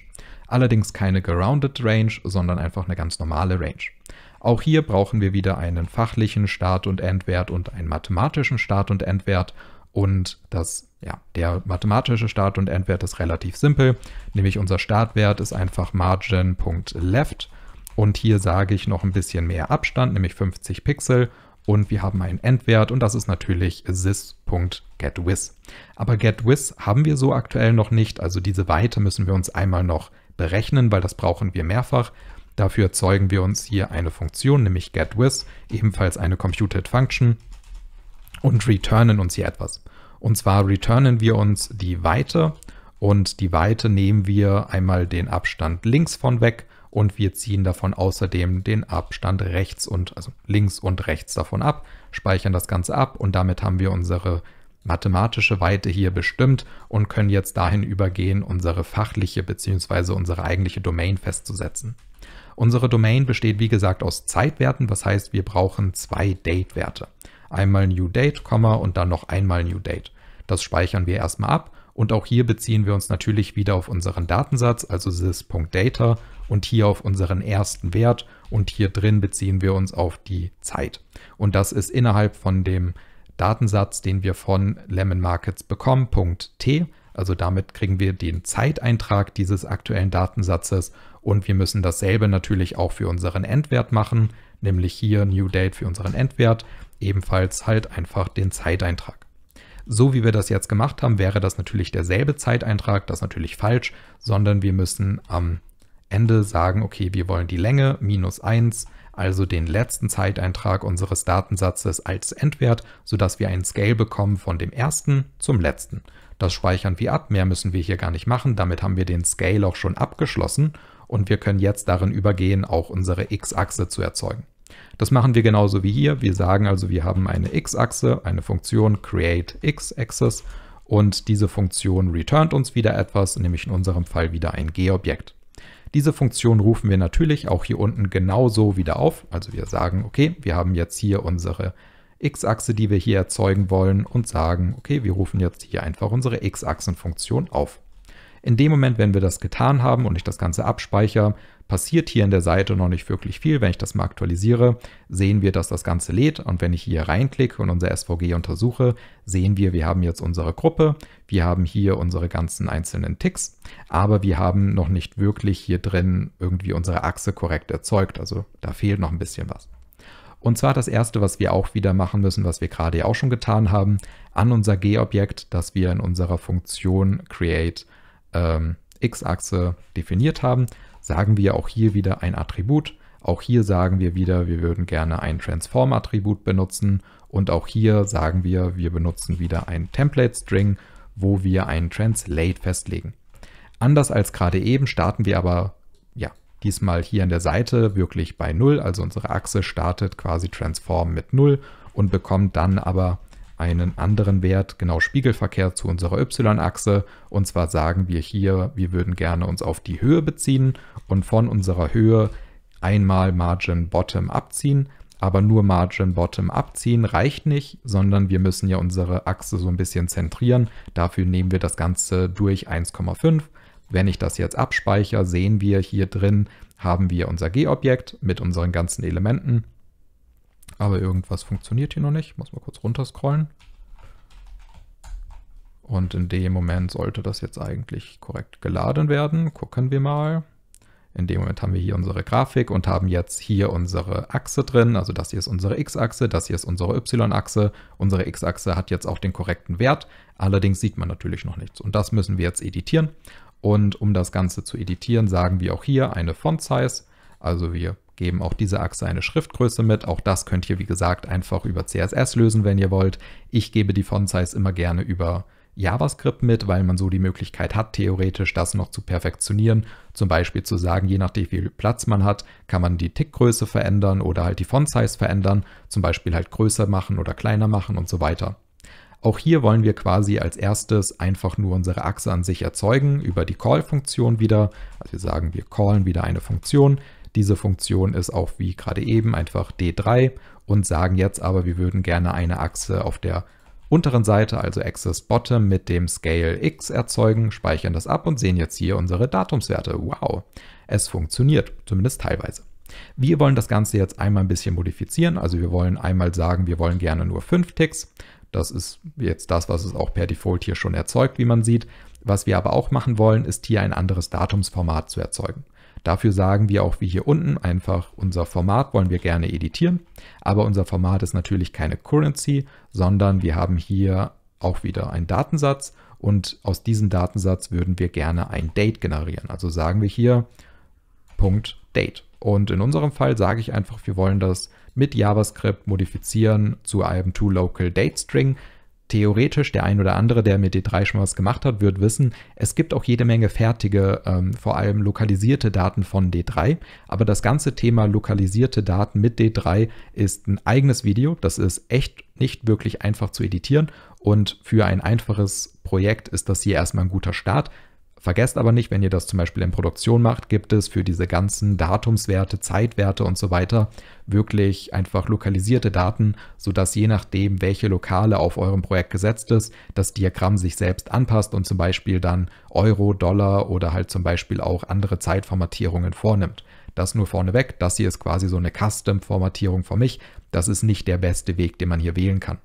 Allerdings keine gerounded Range, sondern einfach eine ganz normale Range. Auch hier brauchen wir wieder einen fachlichen Start- und Endwert und einen mathematischen Start- und Endwert und das ja, der mathematische Start- und Endwert ist relativ simpel, nämlich unser Startwert ist einfach margin.left und hier sage ich noch ein bisschen mehr Abstand, nämlich 50 Pixel und wir haben einen Endwert und das ist natürlich sys.getWith. Aber getWith haben wir so aktuell noch nicht, also diese Weite müssen wir uns einmal noch berechnen, weil das brauchen wir mehrfach. Dafür erzeugen wir uns hier eine Funktion, nämlich getWith, ebenfalls eine computed Function und returnen uns hier etwas. Und zwar returnen wir uns die Weite und die Weite nehmen wir einmal den Abstand links von weg und wir ziehen davon außerdem den Abstand rechts und also links und rechts davon ab, speichern das Ganze ab und damit haben wir unsere mathematische Weite hier bestimmt und können jetzt dahin übergehen, unsere fachliche bzw. unsere eigentliche Domain festzusetzen. Unsere Domain besteht wie gesagt aus Zeitwerten, was heißt wir brauchen zwei Date-Werte. Einmal New Date, und dann noch einmal New Date. Das speichern wir erstmal ab und auch hier beziehen wir uns natürlich wieder auf unseren Datensatz, also sys.data und hier auf unseren ersten Wert und hier drin beziehen wir uns auf die Zeit. Und das ist innerhalb von dem Datensatz, den wir von lemonmarkets Markets bekommen, .t. Also damit kriegen wir den Zeiteintrag dieses aktuellen Datensatzes und wir müssen dasselbe natürlich auch für unseren Endwert machen, nämlich hier New Date für unseren Endwert, ebenfalls halt einfach den Zeiteintrag. So wie wir das jetzt gemacht haben, wäre das natürlich derselbe Zeiteintrag, das ist natürlich falsch, sondern wir müssen am Ende sagen, okay, wir wollen die Länge minus 1, also den letzten Zeiteintrag unseres Datensatzes als Endwert, sodass wir einen Scale bekommen von dem ersten zum letzten. Das speichern wir ab, mehr müssen wir hier gar nicht machen, damit haben wir den Scale auch schon abgeschlossen und wir können jetzt darin übergehen, auch unsere x-Achse zu erzeugen. Das machen wir genauso wie hier. Wir sagen also, wir haben eine x-Achse, eine Funktion create x-axis und diese Funktion returnt uns wieder etwas, nämlich in unserem Fall wieder ein G-Objekt. Diese Funktion rufen wir natürlich auch hier unten genauso wieder auf. Also wir sagen, okay, wir haben jetzt hier unsere x-Achse, die wir hier erzeugen wollen und sagen, okay, wir rufen jetzt hier einfach unsere x-Achsenfunktion auf. In dem Moment, wenn wir das getan haben und ich das Ganze abspeichere, passiert hier in der Seite noch nicht wirklich viel. Wenn ich das mal aktualisiere, sehen wir, dass das Ganze lädt. Und wenn ich hier reinklicke und unser SVG untersuche, sehen wir, wir haben jetzt unsere Gruppe, wir haben hier unsere ganzen einzelnen Ticks, aber wir haben noch nicht wirklich hier drin irgendwie unsere Achse korrekt erzeugt. Also da fehlt noch ein bisschen was. Und zwar das erste, was wir auch wieder machen müssen, was wir gerade ja auch schon getan haben, an unser G-Objekt, das wir in unserer Funktion create ähm, x-Achse definiert haben, sagen wir auch hier wieder ein Attribut. Auch hier sagen wir wieder, wir würden gerne ein Transform-Attribut benutzen. Und auch hier sagen wir, wir benutzen wieder ein Template-String, wo wir ein Translate festlegen. Anders als gerade eben starten wir aber, ja, diesmal hier an der Seite wirklich bei 0. Also unsere Achse startet quasi Transform mit 0 und bekommt dann aber einen anderen Wert, genau Spiegelverkehr zu unserer y-Achse. Und zwar sagen wir hier, wir würden gerne uns auf die Höhe beziehen und von unserer Höhe einmal Margin Bottom abziehen. Aber nur Margin Bottom abziehen reicht nicht, sondern wir müssen ja unsere Achse so ein bisschen zentrieren. Dafür nehmen wir das Ganze durch 1,5. Wenn ich das jetzt abspeichere, sehen wir hier drin, haben wir unser G-Objekt mit unseren ganzen Elementen aber irgendwas funktioniert hier noch nicht. Muss mal kurz runterscrollen. Und in dem Moment sollte das jetzt eigentlich korrekt geladen werden. Gucken wir mal. In dem Moment haben wir hier unsere Grafik und haben jetzt hier unsere Achse drin. Also das hier ist unsere X-Achse, das hier ist unsere Y-Achse. Unsere X-Achse hat jetzt auch den korrekten Wert. Allerdings sieht man natürlich noch nichts. Und das müssen wir jetzt editieren. Und um das Ganze zu editieren, sagen wir auch hier eine Font-Size also wir geben auch diese Achse eine Schriftgröße mit. Auch das könnt ihr, wie gesagt, einfach über CSS lösen, wenn ihr wollt. Ich gebe die Font-Size immer gerne über JavaScript mit, weil man so die Möglichkeit hat, theoretisch das noch zu perfektionieren. Zum Beispiel zu sagen, je nachdem, wie viel Platz man hat, kann man die Tickgröße verändern oder halt die Font-Size verändern. Zum Beispiel halt größer machen oder kleiner machen und so weiter. Auch hier wollen wir quasi als erstes einfach nur unsere Achse an sich erzeugen über die Call-Funktion wieder. Also wir sagen, wir callen wieder eine Funktion, diese Funktion ist auch wie gerade eben einfach D3 und sagen jetzt aber, wir würden gerne eine Achse auf der unteren Seite, also Axis Bottom, mit dem Scale X erzeugen, speichern das ab und sehen jetzt hier unsere Datumswerte. Wow, es funktioniert, zumindest teilweise. Wir wollen das Ganze jetzt einmal ein bisschen modifizieren, also wir wollen einmal sagen, wir wollen gerne nur 5 Ticks. Das ist jetzt das, was es auch per Default hier schon erzeugt, wie man sieht. Was wir aber auch machen wollen, ist hier ein anderes Datumsformat zu erzeugen. Dafür sagen wir auch wie hier unten einfach, unser Format wollen wir gerne editieren, aber unser Format ist natürlich keine Currency, sondern wir haben hier auch wieder einen Datensatz und aus diesem Datensatz würden wir gerne ein Date generieren. Also sagen wir hier Punkt Date. Und in unserem Fall sage ich einfach, wir wollen das mit JavaScript modifizieren zu einem too local date string theoretisch der ein oder andere, der mit D3 schon was gemacht hat, wird wissen, es gibt auch jede Menge fertige, ähm, vor allem lokalisierte Daten von D3. Aber das ganze Thema lokalisierte Daten mit D3 ist ein eigenes Video. Das ist echt nicht wirklich einfach zu editieren. Und für ein einfaches Projekt ist das hier erstmal ein guter Start. Vergesst aber nicht, wenn ihr das zum Beispiel in Produktion macht, gibt es für diese ganzen Datumswerte, Zeitwerte und so weiter wirklich einfach lokalisierte Daten, sodass je nachdem, welche Lokale auf eurem Projekt gesetzt ist, das Diagramm sich selbst anpasst und zum Beispiel dann Euro, Dollar oder halt zum Beispiel auch andere Zeitformatierungen vornimmt. Das nur vorneweg, das hier ist quasi so eine Custom-Formatierung von mich. Das ist nicht der beste Weg, den man hier wählen kann.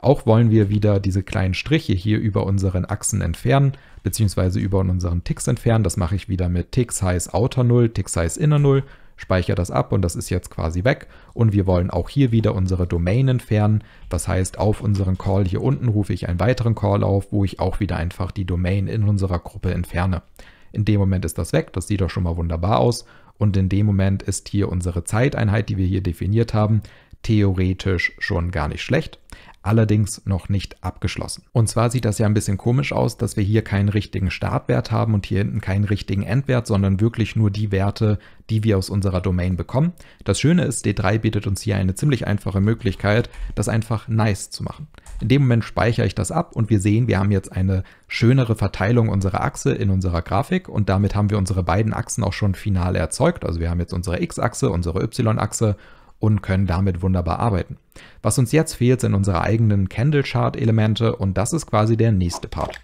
Auch wollen wir wieder diese kleinen Striche hier über unseren Achsen entfernen, beziehungsweise über unseren Ticks entfernen. Das mache ich wieder mit Tick Size Outer 0, Tick Size Inner 0, speichere das ab und das ist jetzt quasi weg. Und wir wollen auch hier wieder unsere Domain entfernen. Das heißt, auf unseren Call hier unten rufe ich einen weiteren Call auf, wo ich auch wieder einfach die Domain in unserer Gruppe entferne. In dem Moment ist das weg, das sieht doch schon mal wunderbar aus. Und in dem Moment ist hier unsere Zeiteinheit, die wir hier definiert haben, theoretisch schon gar nicht schlecht allerdings noch nicht abgeschlossen. Und zwar sieht das ja ein bisschen komisch aus, dass wir hier keinen richtigen Startwert haben und hier hinten keinen richtigen Endwert, sondern wirklich nur die Werte, die wir aus unserer Domain bekommen. Das Schöne ist, D3 bietet uns hier eine ziemlich einfache Möglichkeit, das einfach nice zu machen. In dem Moment speichere ich das ab und wir sehen, wir haben jetzt eine schönere Verteilung unserer Achse in unserer Grafik und damit haben wir unsere beiden Achsen auch schon final erzeugt. Also wir haben jetzt unsere X-Achse, unsere Y-Achse und können damit wunderbar arbeiten. Was uns jetzt fehlt, sind unsere eigenen Candle-Chart-Elemente und das ist quasi der nächste Part.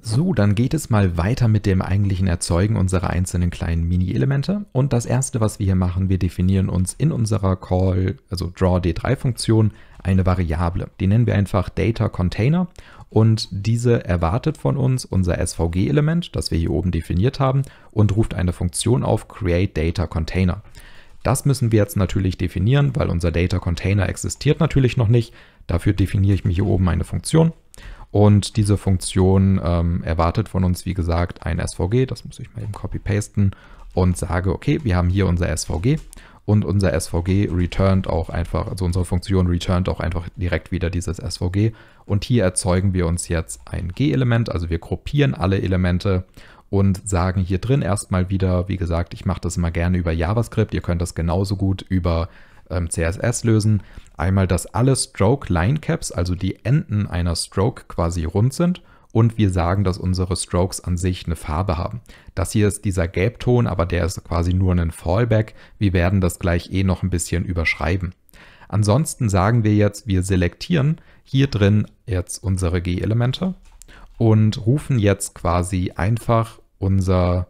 So, dann geht es mal weiter mit dem eigentlichen Erzeugen unserer einzelnen kleinen Mini-Elemente. Und das erste, was wir hier machen, wir definieren uns in unserer Call, also DrawD3-Funktion, eine Variable. Die nennen wir einfach Data Container und diese erwartet von uns unser SVG-Element, das wir hier oben definiert haben, und ruft eine Funktion auf Create Data Container. Das müssen wir jetzt natürlich definieren, weil unser Data Container existiert natürlich noch nicht. Dafür definiere ich mir hier oben eine Funktion. Und diese Funktion ähm, erwartet von uns, wie gesagt, ein SVG. Das muss ich mal eben copy-pasten und sage, okay, wir haben hier unser SVG und unser SVG returnt auch einfach, also unsere Funktion returnt auch einfach direkt wieder dieses SVG. Und hier erzeugen wir uns jetzt ein G-Element, also wir gruppieren alle Elemente und sagen hier drin erstmal wieder, wie gesagt, ich mache das immer gerne über JavaScript, ihr könnt das genauso gut über ähm, CSS lösen. Einmal, dass alle Stroke Line Caps, also die Enden einer Stroke quasi rund sind und wir sagen, dass unsere Strokes an sich eine Farbe haben. Das hier ist dieser Gelbton, aber der ist quasi nur ein Fallback. Wir werden das gleich eh noch ein bisschen überschreiben. Ansonsten sagen wir jetzt, wir selektieren hier drin jetzt unsere G-Elemente und rufen jetzt quasi einfach unser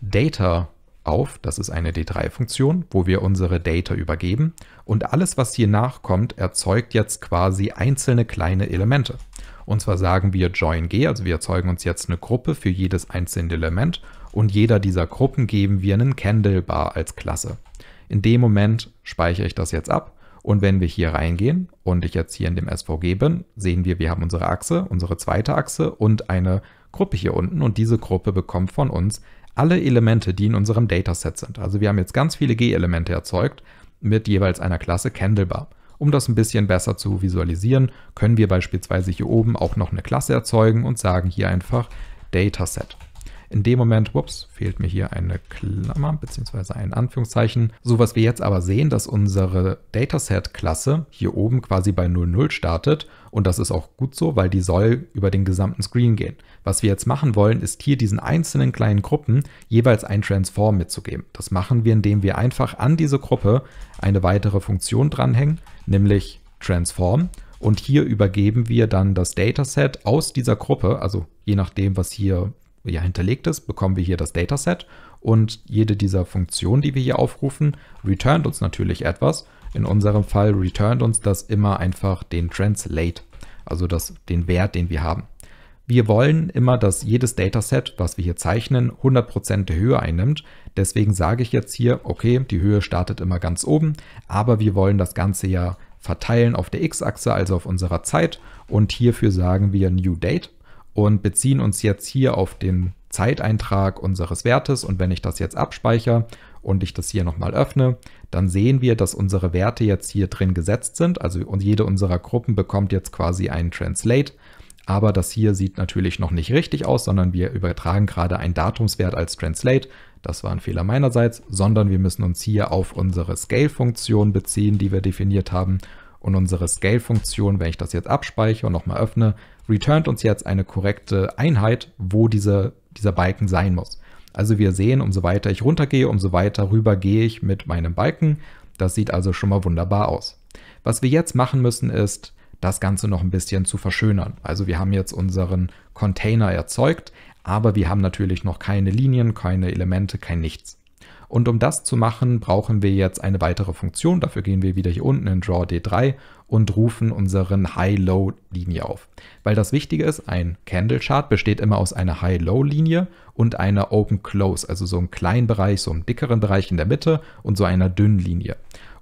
Data auf. Das ist eine D3-Funktion, wo wir unsere Data übergeben. Und alles, was hier nachkommt, erzeugt jetzt quasi einzelne kleine Elemente. Und zwar sagen wir join g, also wir erzeugen uns jetzt eine Gruppe für jedes einzelne Element und jeder dieser Gruppen geben wir einen Candlebar als Klasse. In dem Moment speichere ich das jetzt ab und wenn wir hier reingehen und ich jetzt hier in dem SVG bin, sehen wir, wir haben unsere Achse, unsere zweite Achse und eine Gruppe hier unten und diese Gruppe bekommt von uns alle Elemente, die in unserem Dataset sind. Also wir haben jetzt ganz viele G-Elemente erzeugt mit jeweils einer Klasse Candlebar. Um das ein bisschen besser zu visualisieren, können wir beispielsweise hier oben auch noch eine Klasse erzeugen und sagen hier einfach Dataset. In dem Moment, whoops, fehlt mir hier eine Klammer bzw. ein Anführungszeichen. So was wir jetzt aber sehen, dass unsere Dataset-Klasse hier oben quasi bei 00 startet und das ist auch gut so, weil die soll über den gesamten Screen gehen. Was wir jetzt machen wollen, ist hier diesen einzelnen kleinen Gruppen jeweils ein Transform mitzugeben. Das machen wir, indem wir einfach an diese Gruppe eine weitere Funktion dranhängen, nämlich Transform. Und hier übergeben wir dann das Dataset aus dieser Gruppe, also je nachdem, was hier ja, hinterlegt ist, bekommen wir hier das Dataset und jede dieser Funktionen, die wir hier aufrufen, returnt uns natürlich etwas. In unserem Fall returnt uns das immer einfach den Translate, also das, den Wert, den wir haben. Wir wollen immer, dass jedes Dataset, was wir hier zeichnen, 100% der Höhe einnimmt. Deswegen sage ich jetzt hier, okay, die Höhe startet immer ganz oben, aber wir wollen das Ganze ja verteilen auf der x-Achse, also auf unserer Zeit. Und hierfür sagen wir New Date und beziehen uns jetzt hier auf den Zeiteintrag unseres Wertes. Und wenn ich das jetzt abspeichere und ich das hier nochmal öffne, dann sehen wir, dass unsere Werte jetzt hier drin gesetzt sind. Also jede unserer Gruppen bekommt jetzt quasi einen Translate. Aber das hier sieht natürlich noch nicht richtig aus, sondern wir übertragen gerade einen Datumswert als Translate. Das war ein Fehler meinerseits, sondern wir müssen uns hier auf unsere Scale-Funktion beziehen, die wir definiert haben. Und unsere Scale-Funktion, wenn ich das jetzt abspeichere und nochmal öffne, returnt uns jetzt eine korrekte Einheit, wo diese, dieser Balken sein muss. Also wir sehen, umso weiter ich runtergehe, umso weiter rüber gehe ich mit meinem Balken. Das sieht also schon mal wunderbar aus. Was wir jetzt machen müssen ist, das Ganze noch ein bisschen zu verschönern. Also wir haben jetzt unseren Container erzeugt, aber wir haben natürlich noch keine Linien, keine Elemente, kein nichts. Und um das zu machen, brauchen wir jetzt eine weitere Funktion. Dafür gehen wir wieder hier unten in Draw D3 und rufen unseren High-Low-Linie auf. Weil das Wichtige ist, ein Candle-Chart besteht immer aus einer High-Low-Linie und einer Open-Close, also so einem kleinen Bereich, so einem dickeren Bereich in der Mitte und so einer dünnen Linie.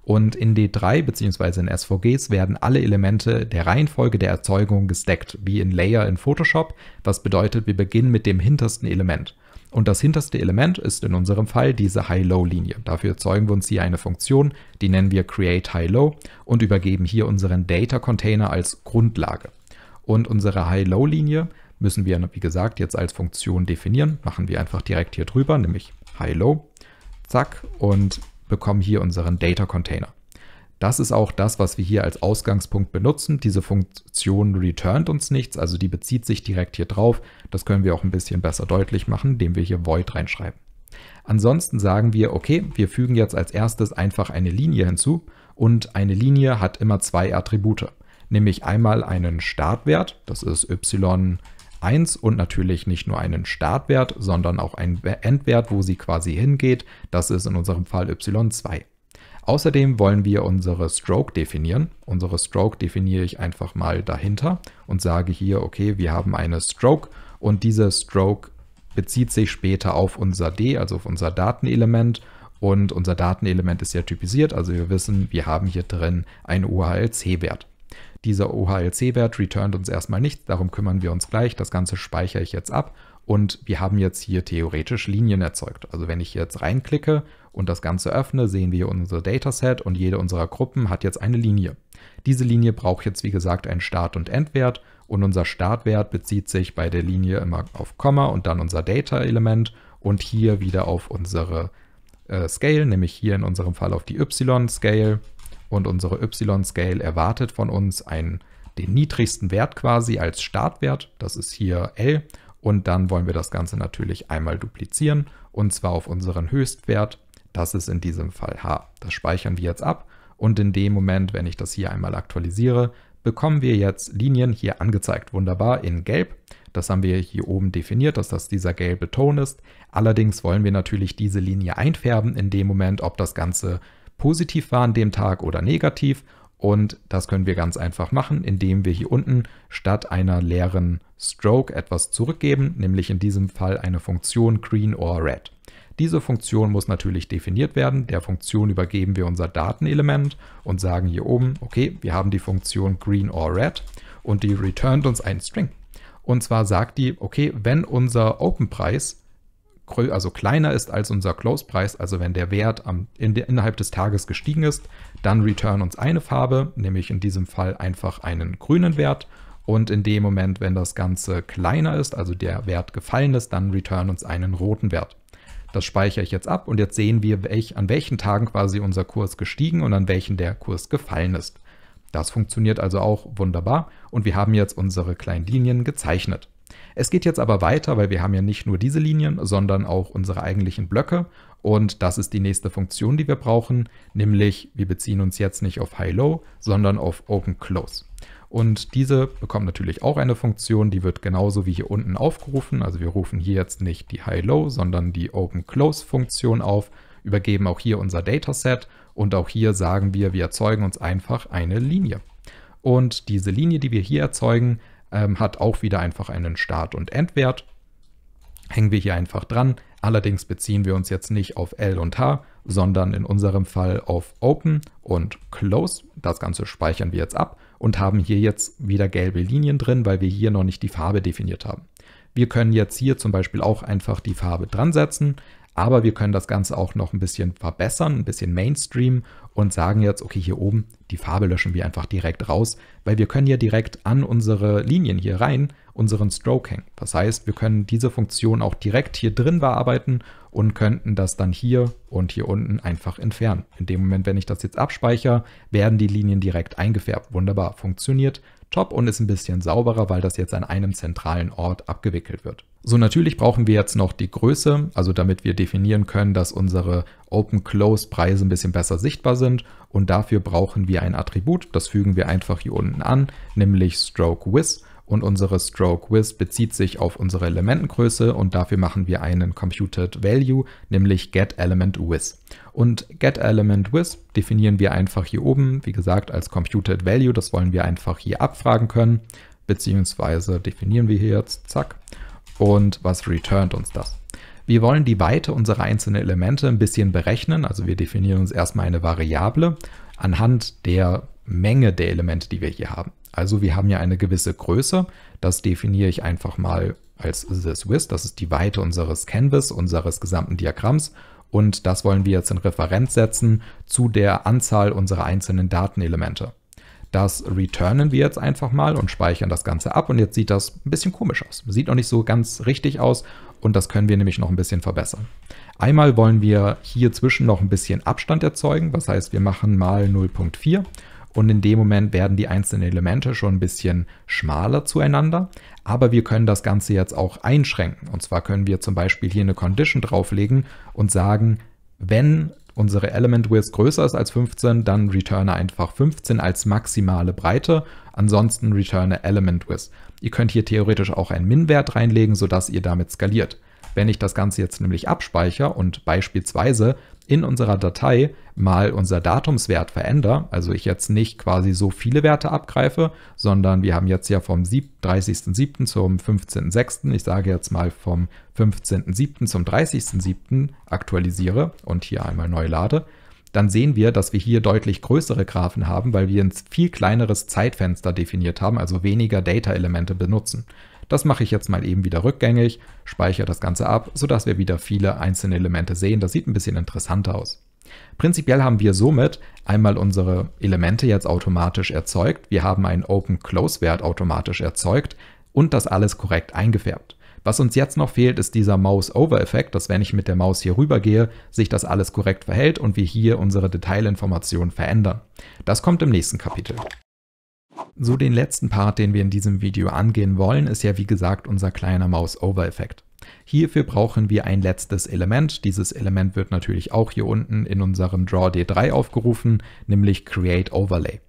Und in D3 bzw. in SVGs werden alle Elemente der Reihenfolge der Erzeugung gesteckt, wie in Layer in Photoshop, was bedeutet, wir beginnen mit dem hintersten Element. Und das hinterste Element ist in unserem Fall diese High-Low-Linie. Dafür erzeugen wir uns hier eine Funktion, die nennen wir CreateHighLow und übergeben hier unseren Data-Container als Grundlage. Und unsere High-Low-Linie müssen wir, wie gesagt, jetzt als Funktion definieren. Machen wir einfach direkt hier drüber, nämlich High-Low. Zack, und bekommen hier unseren Data-Container. Das ist auch das, was wir hier als Ausgangspunkt benutzen. Diese Funktion returnt uns nichts, also die bezieht sich direkt hier drauf. Das können wir auch ein bisschen besser deutlich machen, indem wir hier void reinschreiben. Ansonsten sagen wir, okay, wir fügen jetzt als erstes einfach eine Linie hinzu und eine Linie hat immer zwei Attribute, nämlich einmal einen Startwert, das ist y 1 und natürlich nicht nur einen Startwert, sondern auch einen Endwert, wo sie quasi hingeht. Das ist in unserem Fall y2. Außerdem wollen wir unsere Stroke definieren. Unsere Stroke definiere ich einfach mal dahinter und sage hier, okay, wir haben eine Stroke und diese Stroke bezieht sich später auf unser D, also auf unser Datenelement. Und unser Datenelement ist ja typisiert, also wir wissen, wir haben hier drin einen OHLC-Wert. Dieser OHLC-Wert returnt uns erstmal nichts, darum kümmern wir uns gleich. Das Ganze speichere ich jetzt ab und wir haben jetzt hier theoretisch Linien erzeugt. Also wenn ich jetzt reinklicke und das Ganze öffne, sehen wir unser Dataset und jede unserer Gruppen hat jetzt eine Linie. Diese Linie braucht jetzt wie gesagt einen Start- und Endwert und unser Startwert bezieht sich bei der Linie immer auf Komma und dann unser Data-Element und hier wieder auf unsere äh, Scale, nämlich hier in unserem Fall auf die Y-Scale und unsere Y-Scale erwartet von uns einen, den niedrigsten Wert quasi als Startwert, das ist hier L und dann wollen wir das Ganze natürlich einmal duplizieren und zwar auf unseren Höchstwert das ist in diesem Fall h. Das speichern wir jetzt ab und in dem Moment, wenn ich das hier einmal aktualisiere, bekommen wir jetzt Linien hier angezeigt. Wunderbar in gelb. Das haben wir hier oben definiert, dass das dieser gelbe Ton ist. Allerdings wollen wir natürlich diese Linie einfärben in dem Moment, ob das Ganze positiv war an dem Tag oder negativ. Und das können wir ganz einfach machen, indem wir hier unten statt einer leeren Stroke etwas zurückgeben, nämlich in diesem Fall eine Funktion Green or Red. Diese Funktion muss natürlich definiert werden. Der Funktion übergeben wir unser Datenelement und sagen hier oben, okay, wir haben die Funktion green or red und die returnt uns einen String. Und zwar sagt die, okay, wenn unser Open-Preis also kleiner ist als unser Close-Preis, also wenn der Wert am, in der, innerhalb des Tages gestiegen ist, dann return uns eine Farbe, nämlich in diesem Fall einfach einen grünen Wert und in dem Moment, wenn das Ganze kleiner ist, also der Wert gefallen ist, dann return uns einen roten Wert das speichere ich jetzt ab und jetzt sehen wir, welch, an welchen Tagen quasi unser Kurs gestiegen und an welchen der Kurs gefallen ist. Das funktioniert also auch wunderbar und wir haben jetzt unsere kleinen Linien gezeichnet. Es geht jetzt aber weiter, weil wir haben ja nicht nur diese Linien, sondern auch unsere eigentlichen Blöcke und das ist die nächste Funktion, die wir brauchen, nämlich wir beziehen uns jetzt nicht auf High-Low, sondern auf Open-Close. Und diese bekommt natürlich auch eine Funktion, die wird genauso wie hier unten aufgerufen. Also wir rufen hier jetzt nicht die High-Low, sondern die Open-Close-Funktion auf, übergeben auch hier unser Dataset und auch hier sagen wir, wir erzeugen uns einfach eine Linie. Und diese Linie, die wir hier erzeugen, ähm, hat auch wieder einfach einen Start- und Endwert. Hängen wir hier einfach dran. Allerdings beziehen wir uns jetzt nicht auf L und H, sondern in unserem Fall auf Open und Close. Das Ganze speichern wir jetzt ab und haben hier jetzt wieder gelbe Linien drin, weil wir hier noch nicht die Farbe definiert haben. Wir können jetzt hier zum Beispiel auch einfach die Farbe dran setzen, aber wir können das Ganze auch noch ein bisschen verbessern, ein bisschen Mainstream und sagen jetzt, okay, hier oben, die Farbe löschen wir einfach direkt raus, weil wir können ja direkt an unsere Linien hier rein unseren Stroking. Das heißt, wir können diese Funktion auch direkt hier drin bearbeiten und könnten das dann hier und hier unten einfach entfernen. In dem Moment, wenn ich das jetzt abspeichere, werden die Linien direkt eingefärbt. Wunderbar, funktioniert top und ist ein bisschen sauberer, weil das jetzt an einem zentralen Ort abgewickelt wird. So, natürlich brauchen wir jetzt noch die Größe, also damit wir definieren können, dass unsere Open-Close-Preise ein bisschen besser sichtbar sind. Und dafür brauchen wir ein Attribut, das fügen wir einfach hier unten an, nämlich Stroke Width und unsere Stroke Width bezieht sich auf unsere Elementengröße und dafür machen wir einen Computed Value, nämlich getElementWidth. Und getElementWidth definieren wir einfach hier oben, wie gesagt, als Computed Value, das wollen wir einfach hier abfragen können, beziehungsweise definieren wir hier jetzt, zack, und was returnt uns das? Wir wollen die Weite unserer einzelnen Elemente ein bisschen berechnen, also wir definieren uns erstmal eine Variable anhand der Menge der Elemente, die wir hier haben. Also wir haben ja eine gewisse Größe. Das definiere ich einfach mal als this width. Das ist die Weite unseres Canvas, unseres gesamten Diagramms. Und das wollen wir jetzt in Referenz setzen zu der Anzahl unserer einzelnen Datenelemente. Das returnen wir jetzt einfach mal und speichern das Ganze ab. Und jetzt sieht das ein bisschen komisch aus. Sieht noch nicht so ganz richtig aus. Und das können wir nämlich noch ein bisschen verbessern. Einmal wollen wir hier zwischen noch ein bisschen Abstand erzeugen, was heißt wir machen mal 0.4 und in dem Moment werden die einzelnen Elemente schon ein bisschen schmaler zueinander. Aber wir können das Ganze jetzt auch einschränken. Und zwar können wir zum Beispiel hier eine Condition drauflegen und sagen, wenn unsere Element Width größer ist als 15, dann returne einfach 15 als maximale Breite. Ansonsten returne Element Width. Ihr könnt hier theoretisch auch einen Min-Wert reinlegen, sodass ihr damit skaliert. Wenn ich das Ganze jetzt nämlich abspeichere und beispielsweise in unserer Datei mal unser Datumswert verändere, also ich jetzt nicht quasi so viele Werte abgreife, sondern wir haben jetzt ja vom 30.07. zum 15.06., ich sage jetzt mal vom 15.07. zum 30.07. aktualisiere und hier einmal neu lade, dann sehen wir, dass wir hier deutlich größere Graphen haben, weil wir ein viel kleineres Zeitfenster definiert haben, also weniger Data-Elemente benutzen. Das mache ich jetzt mal eben wieder rückgängig, speichere das Ganze ab, sodass wir wieder viele einzelne Elemente sehen. Das sieht ein bisschen interessanter aus. Prinzipiell haben wir somit einmal unsere Elemente jetzt automatisch erzeugt. Wir haben einen Open-Close-Wert automatisch erzeugt und das alles korrekt eingefärbt. Was uns jetzt noch fehlt, ist dieser Mouse-Over-Effekt, dass wenn ich mit der Maus hier rüber gehe, sich das alles korrekt verhält und wir hier unsere Detailinformationen verändern. Das kommt im nächsten Kapitel. So den letzten Part, den wir in diesem Video angehen wollen, ist ja wie gesagt unser kleiner Mouse-Over-Effekt. Hierfür brauchen wir ein letztes Element. Dieses Element wird natürlich auch hier unten in unserem Draw D3 aufgerufen, nämlich Create Overlay.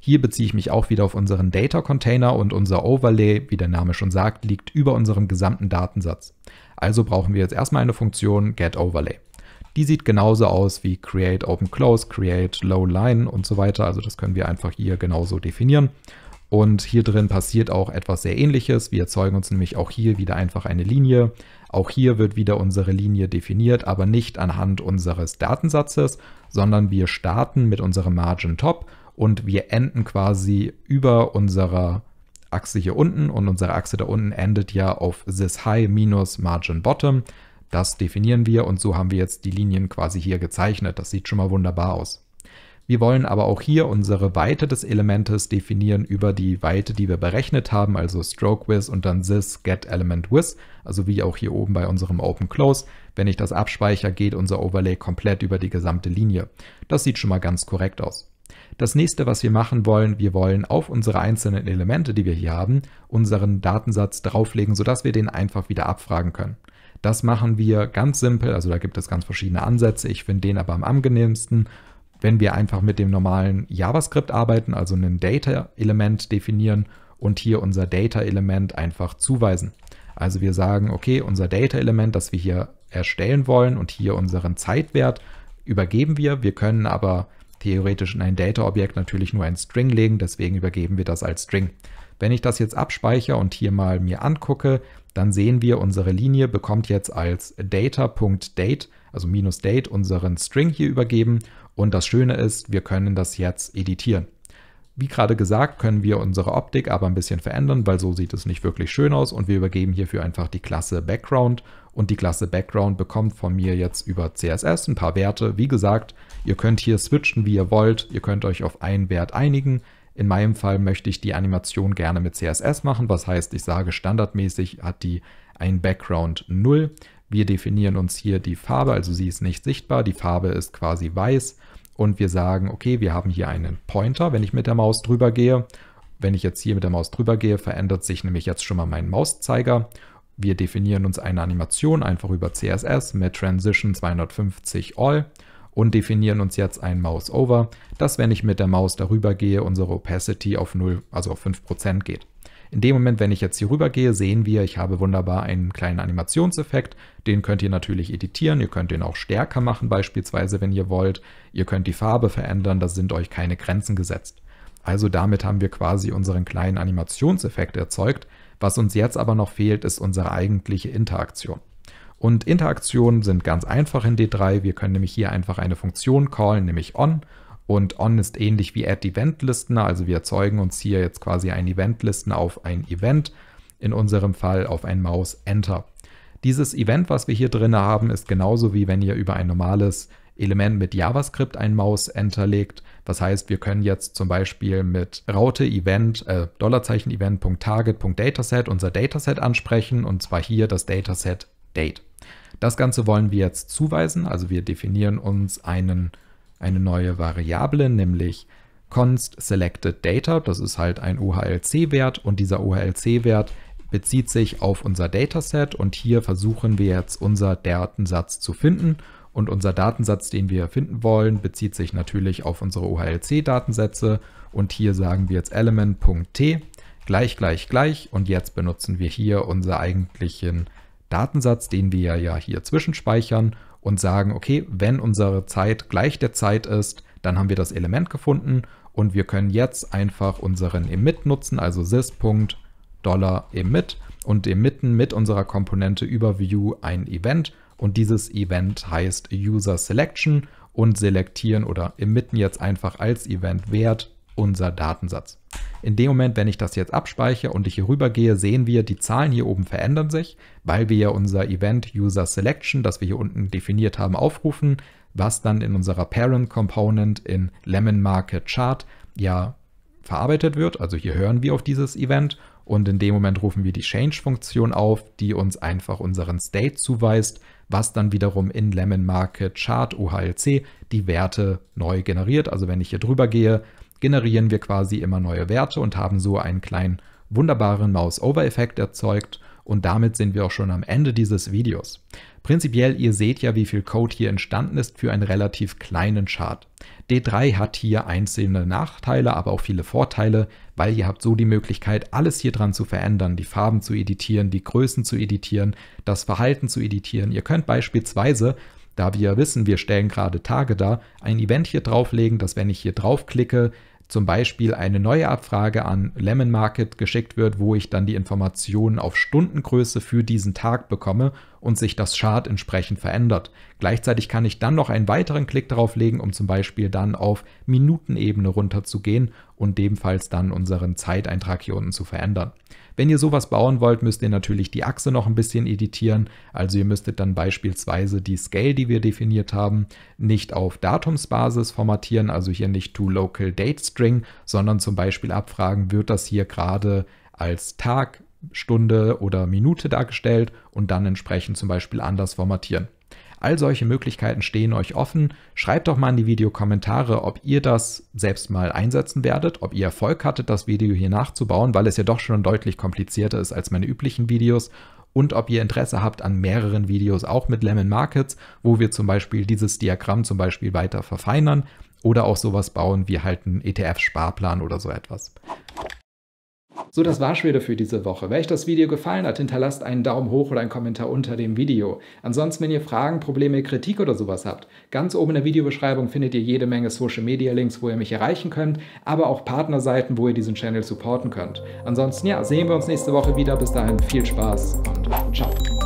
Hier beziehe ich mich auch wieder auf unseren Data Container und unser Overlay, wie der Name schon sagt, liegt über unserem gesamten Datensatz. Also brauchen wir jetzt erstmal eine Funktion getOverlay. Die sieht genauso aus wie create open close, create low line und so weiter. Also das können wir einfach hier genauso definieren. Und hier drin passiert auch etwas sehr ähnliches. Wir erzeugen uns nämlich auch hier wieder einfach eine Linie. Auch hier wird wieder unsere Linie definiert, aber nicht anhand unseres Datensatzes, sondern wir starten mit unserem Margin Top und wir enden quasi über unserer Achse hier unten und unsere Achse da unten endet ja auf this high minus margin bottom. Das definieren wir und so haben wir jetzt die Linien quasi hier gezeichnet. Das sieht schon mal wunderbar aus. Wir wollen aber auch hier unsere Weite des Elementes definieren über die Weite, die wir berechnet haben, also Stroke Width und dann this get element width, also wie auch hier oben bei unserem Open Close. Wenn ich das abspeichere, geht unser Overlay komplett über die gesamte Linie. Das sieht schon mal ganz korrekt aus. Das nächste, was wir machen wollen, wir wollen auf unsere einzelnen Elemente, die wir hier haben, unseren Datensatz drauflegen, sodass wir den einfach wieder abfragen können. Das machen wir ganz simpel. Also da gibt es ganz verschiedene Ansätze. Ich finde den aber am angenehmsten, wenn wir einfach mit dem normalen JavaScript arbeiten, also ein Data-Element definieren und hier unser Data-Element einfach zuweisen. Also wir sagen, okay, unser Data-Element, das wir hier erstellen wollen und hier unseren Zeitwert übergeben wir. Wir können aber theoretisch in ein Data-Objekt natürlich nur ein String legen, deswegen übergeben wir das als String. Wenn ich das jetzt abspeichere und hier mal mir angucke, dann sehen wir, unsere Linie bekommt jetzt als data.date, also minus date, unseren String hier übergeben. Und das Schöne ist, wir können das jetzt editieren. Wie gerade gesagt, können wir unsere Optik aber ein bisschen verändern, weil so sieht es nicht wirklich schön aus. Und wir übergeben hierfür einfach die Klasse Background. Und die Klasse Background bekommt von mir jetzt über CSS ein paar Werte. Wie gesagt, ihr könnt hier switchen, wie ihr wollt. Ihr könnt euch auf einen Wert einigen. In meinem Fall möchte ich die Animation gerne mit CSS machen, was heißt, ich sage standardmäßig hat die ein Background 0. Wir definieren uns hier die Farbe, also sie ist nicht sichtbar, die Farbe ist quasi weiß und wir sagen, okay, wir haben hier einen Pointer, wenn ich mit der Maus drüber gehe. Wenn ich jetzt hier mit der Maus drüber gehe, verändert sich nämlich jetzt schon mal mein Mauszeiger. Wir definieren uns eine Animation einfach über CSS mit Transition 250 All und definieren uns jetzt ein Mouse Over, dass wenn ich mit der Maus darüber gehe, unsere Opacity auf 0, also auf 5% geht. In dem Moment, wenn ich jetzt hier rüber gehe, sehen wir, ich habe wunderbar einen kleinen Animationseffekt. Den könnt ihr natürlich editieren. Ihr könnt den auch stärker machen beispielsweise, wenn ihr wollt. Ihr könnt die Farbe verändern. Da sind euch keine Grenzen gesetzt. Also damit haben wir quasi unseren kleinen Animationseffekt erzeugt. Was uns jetzt aber noch fehlt, ist unsere eigentliche Interaktion. Und Interaktionen sind ganz einfach in D3. Wir können nämlich hier einfach eine Funktion callen, nämlich on. Und on ist ähnlich wie add Eventlistener, also wir erzeugen uns hier jetzt quasi ein Eventlistener auf ein Event, in unserem Fall auf ein Maus Enter. Dieses Event, was wir hier drin haben, ist genauso wie wenn ihr über ein normales Element mit JavaScript ein Maus Enter legt. Das heißt, wir können jetzt zum Beispiel mit Raute Event, äh, Dollarzeichen Event.target.dataset unser Dataset ansprechen und zwar hier das Dataset Date. Das Ganze wollen wir jetzt zuweisen, also wir definieren uns einen, eine neue Variable, nämlich const selected data, das ist halt ein OHLC-Wert und dieser OHLC-Wert bezieht sich auf unser Dataset und hier versuchen wir jetzt unser Datensatz zu finden und unser Datensatz, den wir finden wollen, bezieht sich natürlich auf unsere OHLC-Datensätze und hier sagen wir jetzt element.t gleich gleich gleich und jetzt benutzen wir hier unser eigentlichen Datensatz, den wir ja hier zwischenspeichern und sagen, okay, wenn unsere Zeit gleich der Zeit ist, dann haben wir das Element gefunden und wir können jetzt einfach unseren emit nutzen, also sys.dollar_emit und emitten mit unserer Komponente Overview ein Event und dieses Event heißt User Selection und selektieren oder emitten jetzt einfach als Event Wert unser Datensatz. In dem Moment, wenn ich das jetzt abspeichere und ich hier rüber gehe, sehen wir, die Zahlen hier oben verändern sich, weil wir ja unser Event User Selection, das wir hier unten definiert haben, aufrufen, was dann in unserer Parent Component in Lemon Market Chart ja verarbeitet wird. Also hier hören wir auf dieses Event und in dem Moment rufen wir die Change-Funktion auf, die uns einfach unseren State zuweist, was dann wiederum in Lemon Market Chart UHLC die Werte neu generiert. Also wenn ich hier drüber gehe, generieren wir quasi immer neue Werte und haben so einen kleinen wunderbaren Mouse-Over-Effekt erzeugt und damit sind wir auch schon am Ende dieses Videos. Prinzipiell, ihr seht ja, wie viel Code hier entstanden ist für einen relativ kleinen Chart. D3 hat hier einzelne Nachteile, aber auch viele Vorteile, weil ihr habt so die Möglichkeit, alles hier dran zu verändern, die Farben zu editieren, die Größen zu editieren, das Verhalten zu editieren. Ihr könnt beispielsweise da wir wissen, wir stellen gerade Tage da, ein Event hier drauflegen, dass wenn ich hier draufklicke, zum Beispiel eine neue Abfrage an Lemon Market geschickt wird, wo ich dann die Informationen auf Stundengröße für diesen Tag bekomme und sich das Chart entsprechend verändert. Gleichzeitig kann ich dann noch einen weiteren Klick darauf legen, um zum Beispiel dann auf Minutenebene runterzugehen und ebenfalls dann unseren Zeiteintrag hier unten zu verändern. Wenn ihr sowas bauen wollt, müsst ihr natürlich die Achse noch ein bisschen editieren. Also ihr müsstet dann beispielsweise die Scale, die wir definiert haben, nicht auf Datumsbasis formatieren, also hier nicht to local date string, sondern zum Beispiel abfragen, wird das hier gerade als Tag, Stunde oder Minute dargestellt und dann entsprechend zum Beispiel anders formatieren. All solche Möglichkeiten stehen euch offen. Schreibt doch mal in die Videokommentare, ob ihr das selbst mal einsetzen werdet, ob ihr Erfolg hattet, das Video hier nachzubauen, weil es ja doch schon deutlich komplizierter ist als meine üblichen Videos und ob ihr Interesse habt an mehreren Videos auch mit Lemon Markets, wo wir zum Beispiel dieses Diagramm zum Beispiel weiter verfeinern oder auch sowas bauen wie halt einen ETF-Sparplan oder so etwas. So, das war's wieder für diese Woche. Wenn euch das Video gefallen hat, hinterlasst einen Daumen hoch oder einen Kommentar unter dem Video. Ansonsten, wenn ihr Fragen, Probleme, Kritik oder sowas habt, ganz oben in der Videobeschreibung findet ihr jede Menge Social Media Links, wo ihr mich erreichen könnt, aber auch Partnerseiten, wo ihr diesen Channel supporten könnt. Ansonsten, ja, sehen wir uns nächste Woche wieder. Bis dahin viel Spaß und ciao.